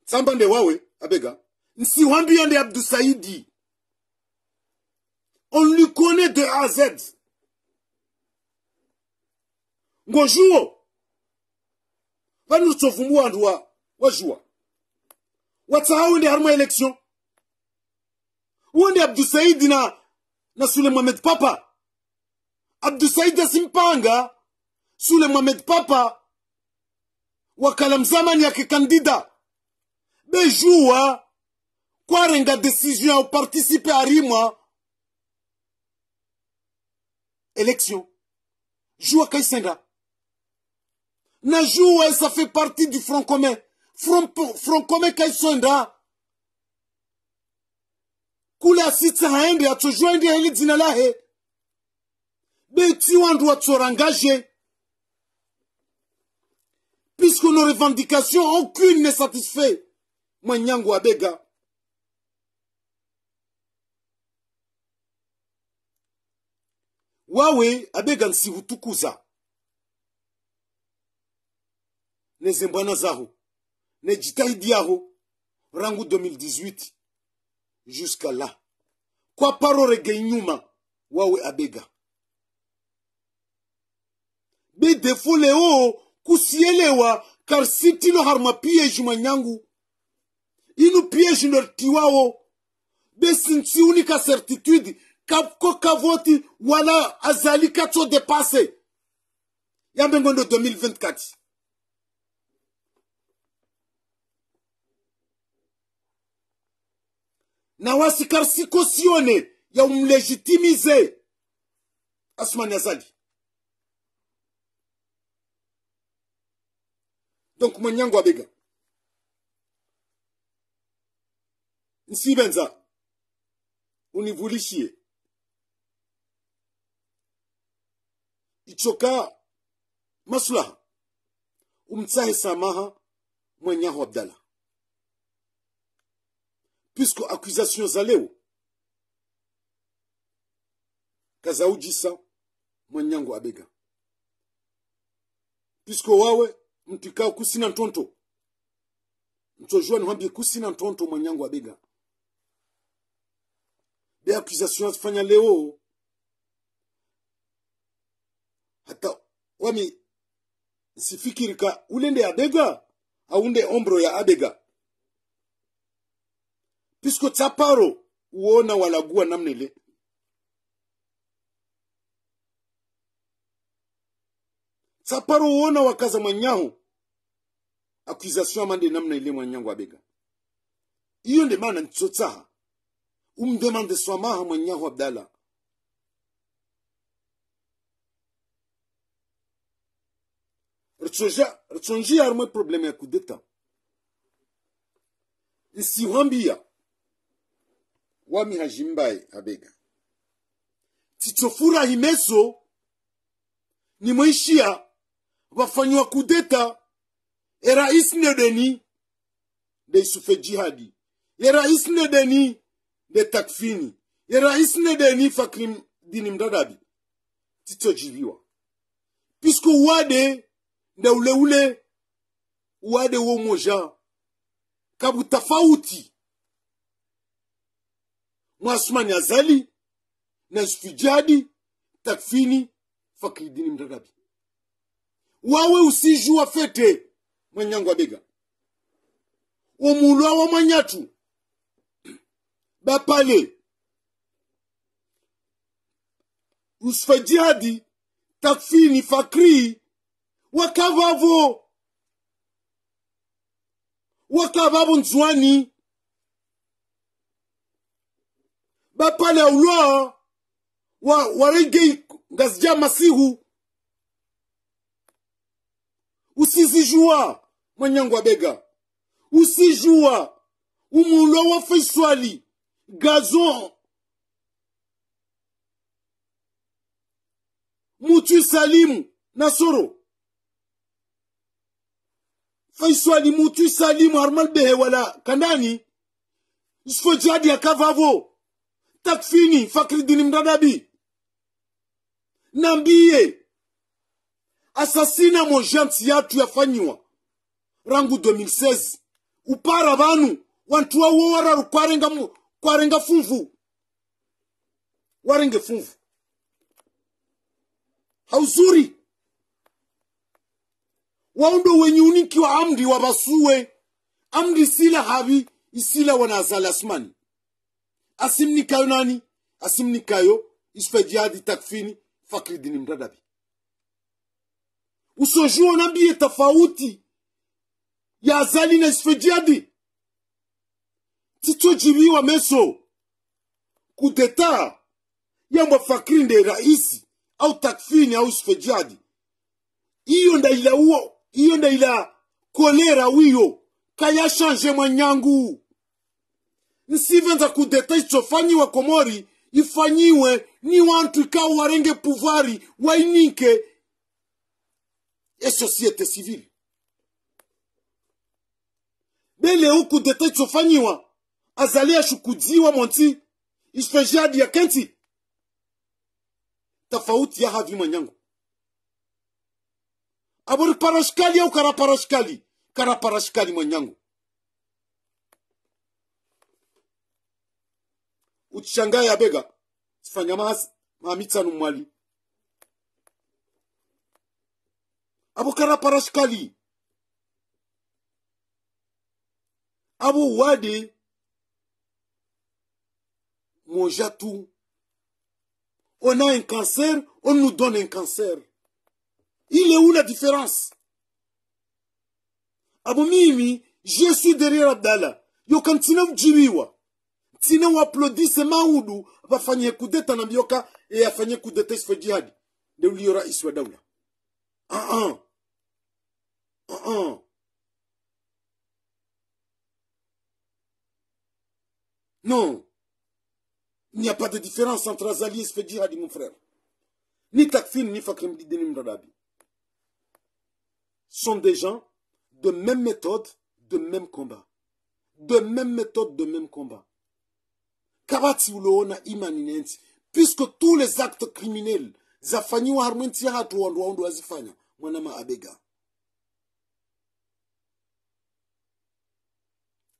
tsamba nde wawe abega nsiwambia nde Abdusaidi on lui connaît de A à Z ngojuo vanutsovumu wandu wa wajua watsahau nde harimo election uende abdusaidi na na sule mohamed papa abdusaidi asimpanga sule mohamed papa wakala mzamani yake kandida bejuwa kwarenga decision ya upartisipe arimwa élection jua kaisenda na juwa ça fait partie du front commun front, front commun kaisenda kule asita haende tu ende hili dzina lahe beti wandu watsorangaje puisque nos revendications aucune n'est satisfait mwanyango abega wawe abega nsihutukuza nezembwana Ne nejitahidi yaho rangu 2018 jusqu'à là kwa parorege nyuma wawe abega be defo leo kusielewa kar si tino harma piyeji manyangu inu piyeji ndo tiwawo be sinsiuni ka certitude ko kavoti wala azali katso depase yambe ngondo 2024 na wasikarsi sione ya umlegitimize asman yazali donc mwenyango abega nsibenza univulishie ichoka maslaha umtsahe samaha mwenyaho abdallah puisque accusation za leo kazaujisa mwenyangu abega puisque wawe mtika kusina ntonto mchojua niwambie kusina ntonto mwenyangu abega be accusation fanya leo hata wami sifikirika ulende abega au ombro ya abega pisko tsaparo uona walagua namna ile tsaparo uona wakaza mwanyahu accusation amande namna ile mwanyangu abega Iyo ndi maana nitsotsaha umdemande swamaha mwanyahu abdalla ritsonjia armwe probleme ya kudeta wambia wami hajimbae abega tichofura himeso ni mwishia wafanywa kudeta erais nedeni de isufe jihadi yerais nedeni de takfini yerais nedeni fakrim dini mdadabi titojiviwa pisko wade nda ule wade wo moja kabu tafauti mwasmani azali na sufijadi takfini fakridini mdarabi wawe wa fete wa bega omulu wa mwanyatu bapale usfajadi takfini fakri wakavavo wakavavo nzwani bapale ulo wa warege ngazija masihu usizijua mwanyangu wa bega usijua umulo wa faiswali gazon mutu salimu nasoro faiswali mutu salimu harmal behe wala kandani isfo akavavo takfini fakridini Mdadabi, nambie asasina mojansi yatu yafanyiwa rangu 2016 upara vanu wantu wawo wararu kwarenga, kwarenga fumvu warenge fumvu hauzuri waundo wenye unikiwa amdi wabasuwe amdi sila havi isila wanazalasmani asimni kayo nani asimni kayo isufa jihadi takfini fakridini mradabi usojua nambie tofauti ya azali na isufa titojibiwa meso kudeta yamba fakiri nde rahisi au takfini au isfejiadi iyo ndaila uo iyo ndaila kolera wiyo kaya change mwanyangu nsive nza kudeta ichofanyiwa komori ifanyiwe ni wantu ikao warenge puvari wainike esosiete sivili bele huku ichofanyiwa azali ashukujiwa monti isfejiadi ya kenti tofauti ya havi manyangu abori parashikali au kara karaparashikali manyangu Ou ti Changaya bega. Ti fanyaman as mamit sa nou mwali. Abo karaparaj kali. Abo wade. Monja tou. On an en kanser. On nou don en kanser. Il e ou la diferans. Abo mimi. Je sou derera dala. Yo kantinan mdjimi wak. wa waplodisema udu wafanye kudeta na mbioka e afanye kudeta iswe jihadi. De uliyo rais wa daula. Ah, ah ah. Ah Non. Il n'y a pas de différence entre Azali et Fedjihadi, mon frère. Ni Takfin, ni Fakrim Didini Ce Sont des gens de même méthode, de même combat. De même méthode, de même combat. kabati uloona imaninenti pisko tous les actes criminels zafanyiwa harumwenti ya hatu wandu waundu wazifanya mwanama abega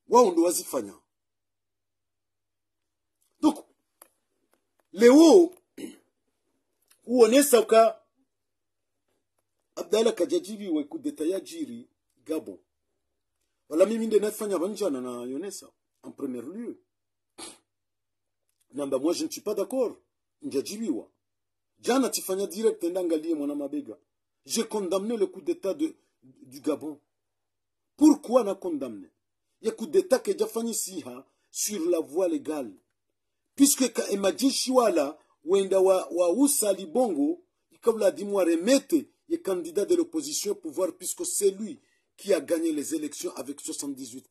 waundu wazifanya donc leo uonesa ka abdala wa kudeta ya jiri gabo wala mimi ndenafanya nafanya banjana na yonesa en premier lieu moi je ne suis pas d'accord njajibiwa jana tifanya direct ndangalie mwana mabega j'ai condamné le coup d'état du gabon pourquoi na condamné ya coup d'état a jafanyi siha sur la voie légale puisque ka emajeshi wala wenda wa wa libongo dit dimwa remete les candidats de l'opposition au pouvoir puisque c'est lui qui a gagné les élections avec 78%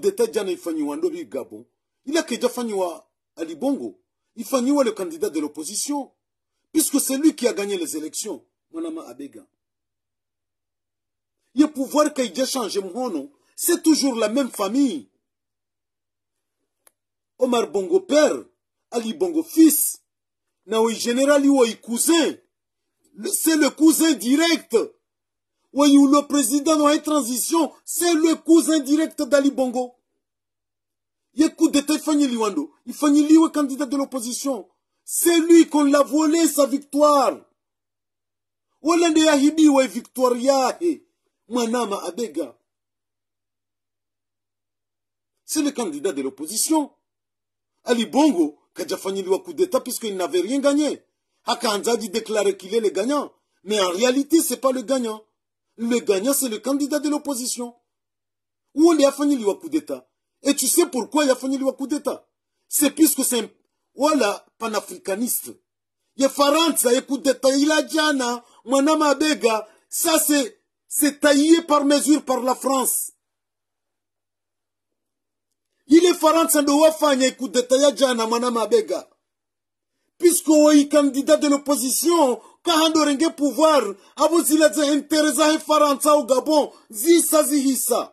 d'État jana ifanyiwa Ndobi Gabon, il a déjà fanywa Ali Bongo, fanywa le candidat de l'opposition, puisque c'est lui qui a gagné les élections, monama Abega. Le pouvoir qui a changé nom c'est toujours la même famille. Omar Bongo père, Ali Bongo fils, Naoui général Iwoï cousin, c'est le cousin direct oui, le président de la transition, c'est le cousin direct d'Ali Bongo. Il coup d'État, il Liwando. Il candidat de l'opposition. C'est lui qu'on l'a volé sa victoire. victoire Manama Abega. C'est le candidat de l'opposition. Ali Bongo, un coup d'État puisqu'il n'avait rien gagné. Il a déclarer qu'il est le gagnant. Mais en réalité, ce n'est pas le gagnant. Le gagnant, c'est le candidat de l'opposition. où il y a fini le coup d'État. Et tu sais pourquoi il y a fini le coup d'État C'est puisque c'est un wala panafricaniste. a Faransa, ça, coup d'État, il a Diana, ah, Manama Bega. Ça, c'est, taillé par mesure par la France. Il est ça, de Wafanya, coup d'État, ya Diana, Bega. Puisque est candidat de l'opposition, kahando renge pouvoir abo zila za intere zahe faransa au gabon zisa zihisa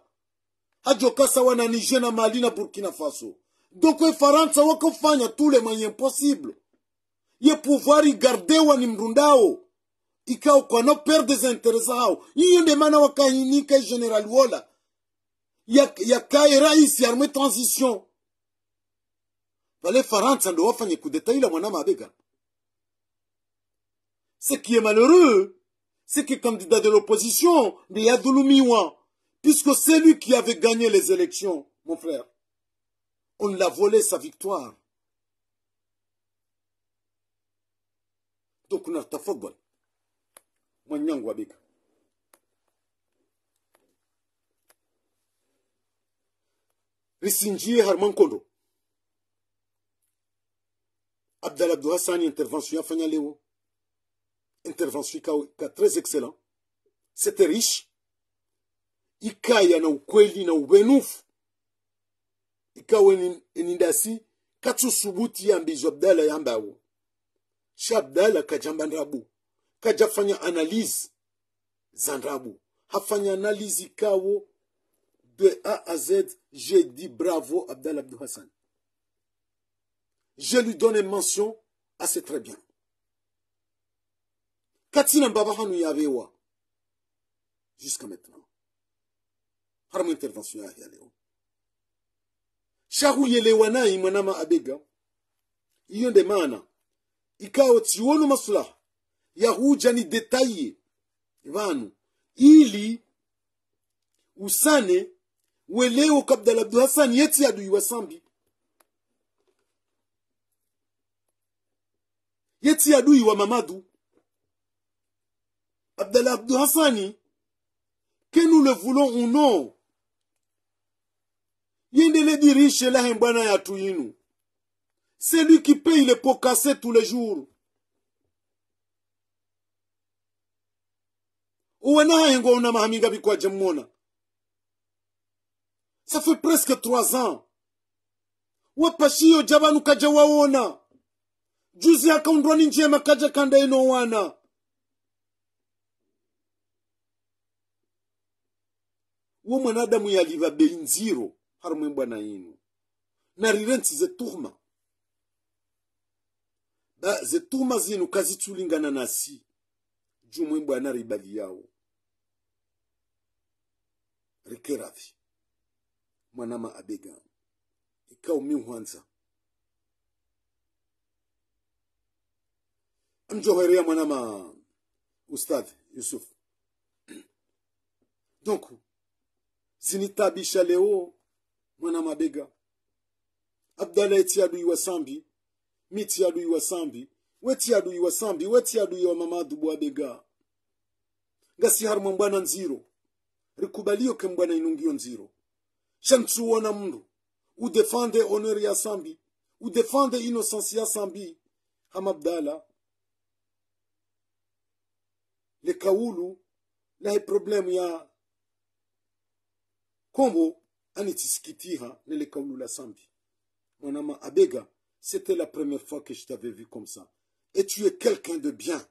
hajo kasa wana niger na mali na burkina faso doko e faransa wakofanya tous les moyens possibles ye pouvoir igardewa ni mrundao ikao kwa no perde za intere zao hiyo ndio maana wakahinika general wola yakae ya rais ya arme transition pale faransa ndo wafanye kudetaila ila mabega Ce qui est malheureux, c'est que candidat de l'opposition, de Biadouloumiwa, puisque c'est lui qui avait gagné les élections, mon frère, on l'a volé sa victoire. Donc, on a Rissinji et Harman kondo Abdel Hassan intervention à intervention très excellent c'était riche ikaya na ukweli na un ikawe de temps, yambizwa abdala yambawo shi un peu de kajafanya analyse y hafanya analyse peu de A à Z j'ai dit bravo Abdallah Abdou Hassan je lui donne mention Assez très bien Katina Mbaba Hanouyavewa. Jusqu'à maintenant. Par mon intervention à Yaleo. Shahu yelewana imanama abega. Iyo de maana. Ikao tiwonu maslaha ya huja ni detaye vanu ili usane weleo kabdal abdu hasan yeti adui wasambi yeti adui wa mamadu Abdallah Abdou Hassani, que nous le voulons ou non, Yendele dirige la Mbana Yatouinou. C'est lui qui paye les pots cassés tous les jours. Ça fait presque trois ans. Wapashio jabanu kaja wawona Juzi akaundwa ni njema kaja kanda ino wana. uwo mwanadamu yaliva bei nziro hari mwembwa na inu narire nti zetuhuma ba zetuhuma zinu kazitulingana nasi juu mwembwa anaribali yawo rikeravi mwanama abega ikao miuhwanza mjoherea mwanama ustadh yusuf donc zinitabisha leo mwana mabega abdala eti adui wa sambi miti adui wa sambi weti adui wa sambi weti adui wa mamadhubu abega ngasi harumwe mbwana nziro rikubalio ke mbwana inungio nziro shantsuwona mndu udefande honor ya sambi udefande innocence ya sambi hamabdala lekawulu lahe problemu ya Congo, Anitiskitira, la Sambi. Mon amant Abega, c'était la première fois que je t'avais vu comme ça. Et tu es quelqu'un de bien.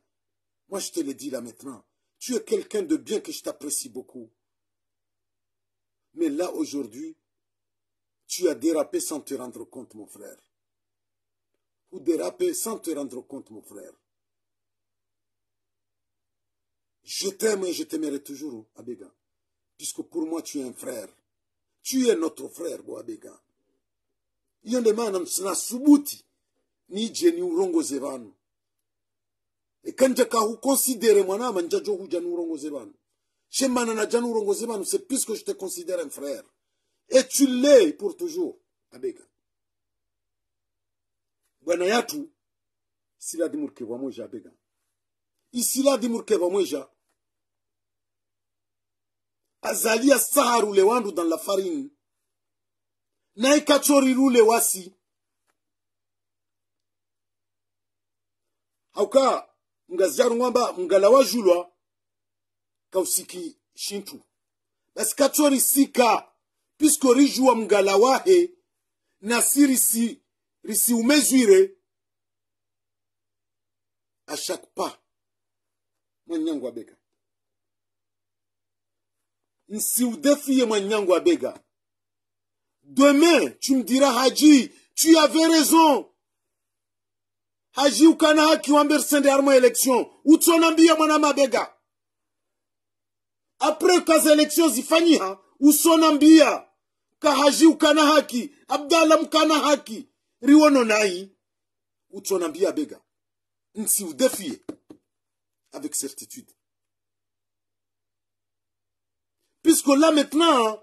Moi, je te le dis là maintenant. Tu es quelqu'un de bien que je t'apprécie beaucoup. Mais là, aujourd'hui, tu as dérapé sans te rendre compte, mon frère. Ou dérapé sans te rendre compte, mon frère. Je t'aime et je t'aimerai toujours, Abega. Puisque pour moi, tu es un frère. Tu es notre frère, Boabega. Yende manam sina subuti. Nije ni urongo zevanu. Et quand je hu considéré mon âme, njajo hu janu urongo zevanu. Shemana na janu urongo zevanu, c'est puisque je te considère un frère. Et tu l'es pour toujours, Abega. Bwana yatu, la dimurke wa moja Abega. la dimurke wa moja, azalia saharu le wandu dans la farine na ikachori rule wasi hauka mgazijaru ngwamba mgalawa julwa kausiki shintu basi kachori sika pisko rijuwa mgalawahe na si risi risiumezwire à chaque pas mwenyangu abeka Nsiudefie mwanyangu Abega. Demain, tu me diras, Haji, tu avais raison. Haji ukana haki wambersende armo election. Utsonambia mwanamabega mabega. Après kazi election zifanyiha, usonambia. Ka Haji ukana haki, Abdallah mkana haki. Riwono nai. Utsonambia bega. Nsi udefie. Avec certitude puisque là maintenant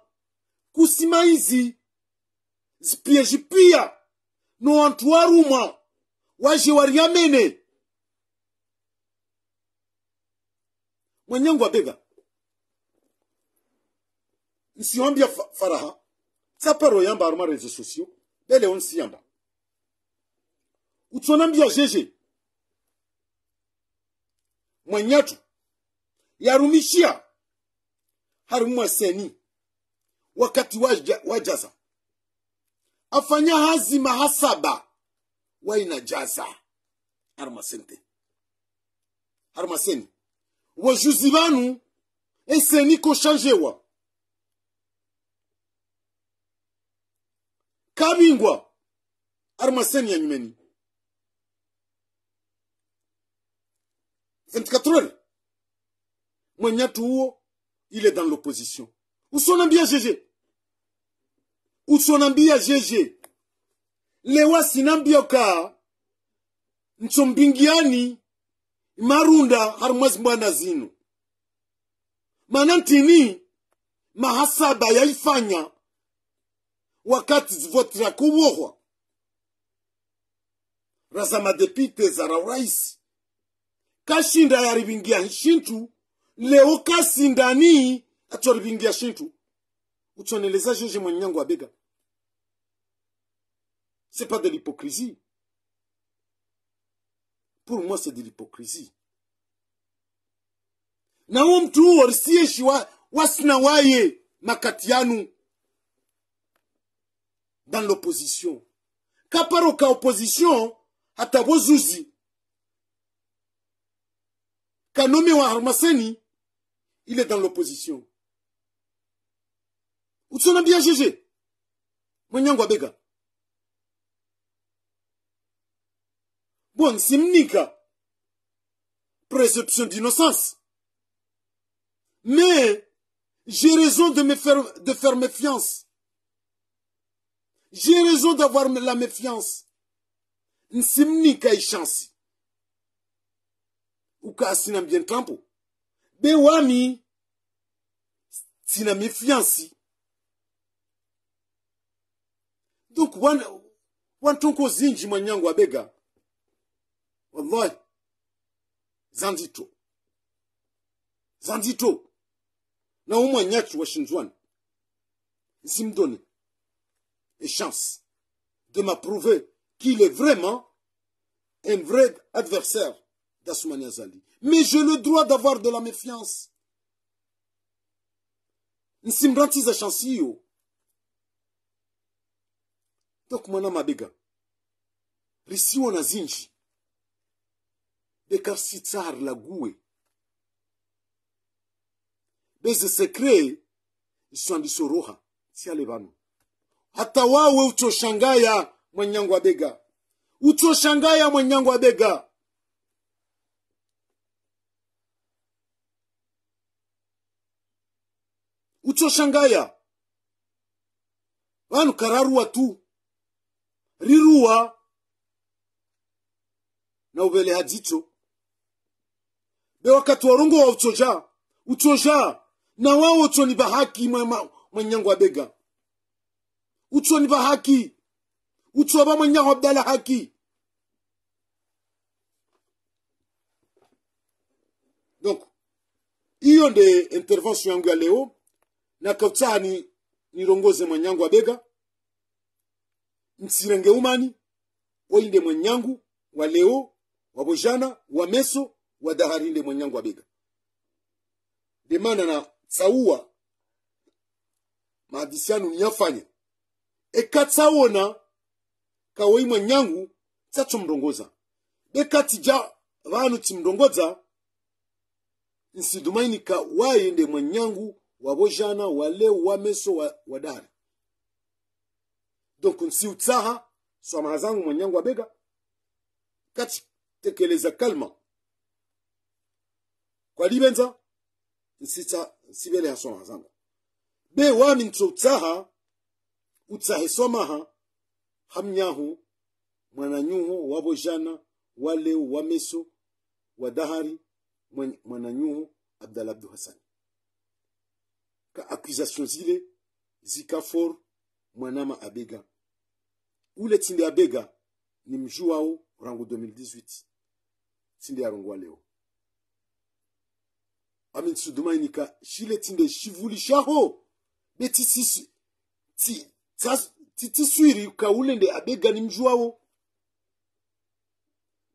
kusima hizi zipieji pia no wantu warumwa waje wariamene mwenyengu wabega nsiwambia faraha saparo yamba aruma reseaux sociaux bele onsiyamba utsonambia jeje mwenyatu yarumishia harumwa seni wakati waja wajaza afanya hazi mahasaba waina jaza haruma sente haruma seni wajuzi banu eseni koshanjewa kabingwa haruma seni ya nyumeni 24 mwenyatu huo il est dans l'opposition. Usonambia GG. Usonambia GG. Lewa sinambia ka nchombingiani marunda harumwazi mwana zino. Manantini mahasaba yaifanya wakati vote ya kuwohwa. Raza madepite za rais. Kashinda yaribingia shintu leuka sindani atoribingia shintu uchoneleza jeje mwenyango abega c'est pas de l'hypocrisie pour moi c'est de l'hypocrisie na huo mtu huo risieshi wa, wasina waye makati yanu dans l'opposition kaparo ka opposition hata bozuzi kanome wa harmaseni il est dans l'opposition. Utsona bien jugé. Mwenyangwa bega. Bon, simnika. Hein. Préception d'innocence. Mais, j'ai raison de me faire, de faire méfiance. J'ai raison d'avoir la méfiance. Nsimnika chance. Ou bien campo gbé ami, mi c'est mi fiansi donc wan zandito, zinji mwanyangu abega wallahi zandito. Zandito. na me et chance de m'approuver qu'il est vraiment un vrai adversaire d'Assoumani Azali. Me jè le drwa d'avar de la mefians. Nsi mbranti za chansi yo. Tok mwen am adega. Risi yo nan zinj. Be ka sitar la goue. Be ze sekre. Se kre. Nsi yon diso roha. Ti alevan. Ata waw we w chou shangaya mwen nyang wadega. W chou shangaya mwen nyang wadega. kuchoshangaya vanhu kararua tu riruwa na uvele hadzicho bewakati warongo wa uchoja uchoja na wawocho ni bahaki mwanyangu abega ucho ni bahaki ucho mwenyangu mwanyangu abdala haki donc iyo nde intervention yangu ya leo na kautani nirongoze mwanyangu bega msirenge umani wainde mwanyangu wa leo bojana wa meso wadaharinde mwanyangu abega demana na tsaua maadisiano niyafanya ekatsaona kawoi mwanyangu tsatsomrongoza bekatija vanu timrongoza nsidumaini ka waende mwanyangu wa vojana wameso leo wa meso wa, wa dari swamaha zangu mwanyangu wabega bega katitekeleza kalma kwa libenza nsitsa nsiveleha swamaha zangu be wami nso utsaha utsahe swamaha hamnyahu mwananyuho wa vojana wameso leo wa meso wa dahari mwananyuho abdala abdu hasani ka accusation zile zikafor mwanama abega ule tsinde abega ni mjuao rango 2018 tsinde yarongwa leo amin sudumainika shile tsinde shivulishaho betisisi ti, ka ule nde abega ni mjuao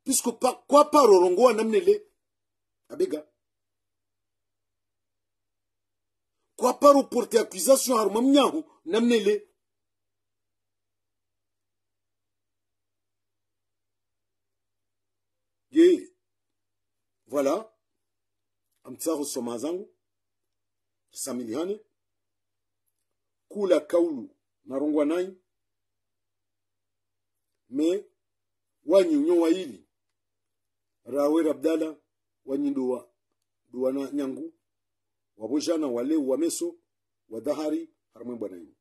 pisko pa, kwa parorongowa namnele abega pourquoi pas reporter accusation à Mamnyahu N'amenez-les. voilà. Amtsaru Somazangu. Samilihane. Kula kaulu narongwa nai. Me wanyinyo waili. Rawe duwa duwa na nyangu wabojana waleu wameso wadhahari harumwe bwana inu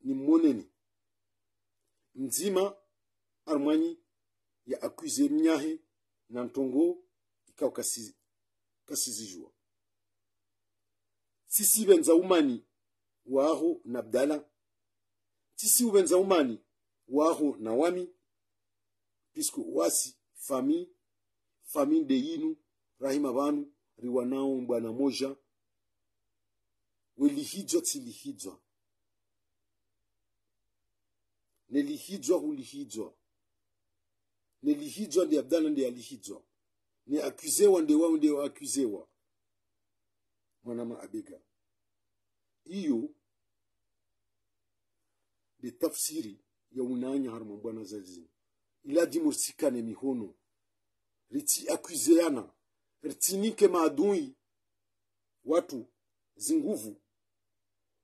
ni moneni mzima armwanyi ya akuze mnyahe na ntongo ikawo kasi, kasizijwa umani waho na abdala tsisiubenza umani waho na wami pisko wasi fami de yinu rahima banu riwanao bwana moja welihijwa tilihijwa nelihijwa hulihijwa nelihijwa ndi abdala ndi alihijwa ni akuzewa ndi wao ndi waakuzewa mwanama abega iyo ndi tafsiri ya unanya haruma bwana zazi mihono riti akuzeana ritinike maadui watu zinguvu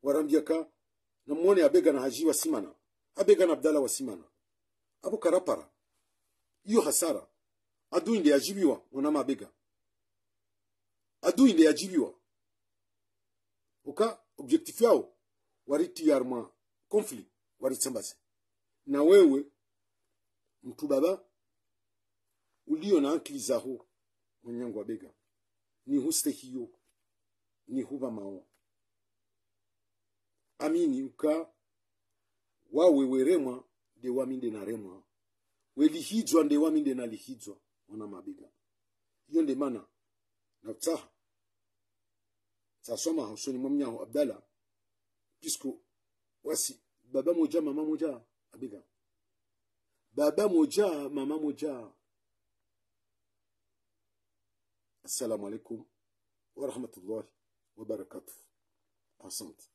warambiaka namone abega na haji wasimana abega na abdala wasimana abo karapara iyo hasara adui nde yajibiwa mwanama abega adui nde yajibiwa oka objectif yao waritiyarma conflit waritsambaze na wewe mtu baba ulio na akili zaho wa bega hiyo ni niho mao amini uka wawe weremwa de waminde naremwa welihijwa nde waminde lihijwa mwana mabiga iyo nde mana nakutaha tasoma hausoni mwamnyaho abdala pisko wasi baba moja mama moja abiga baba moja mama moja السلام عليكم ورحمة الله وبركاته حسنت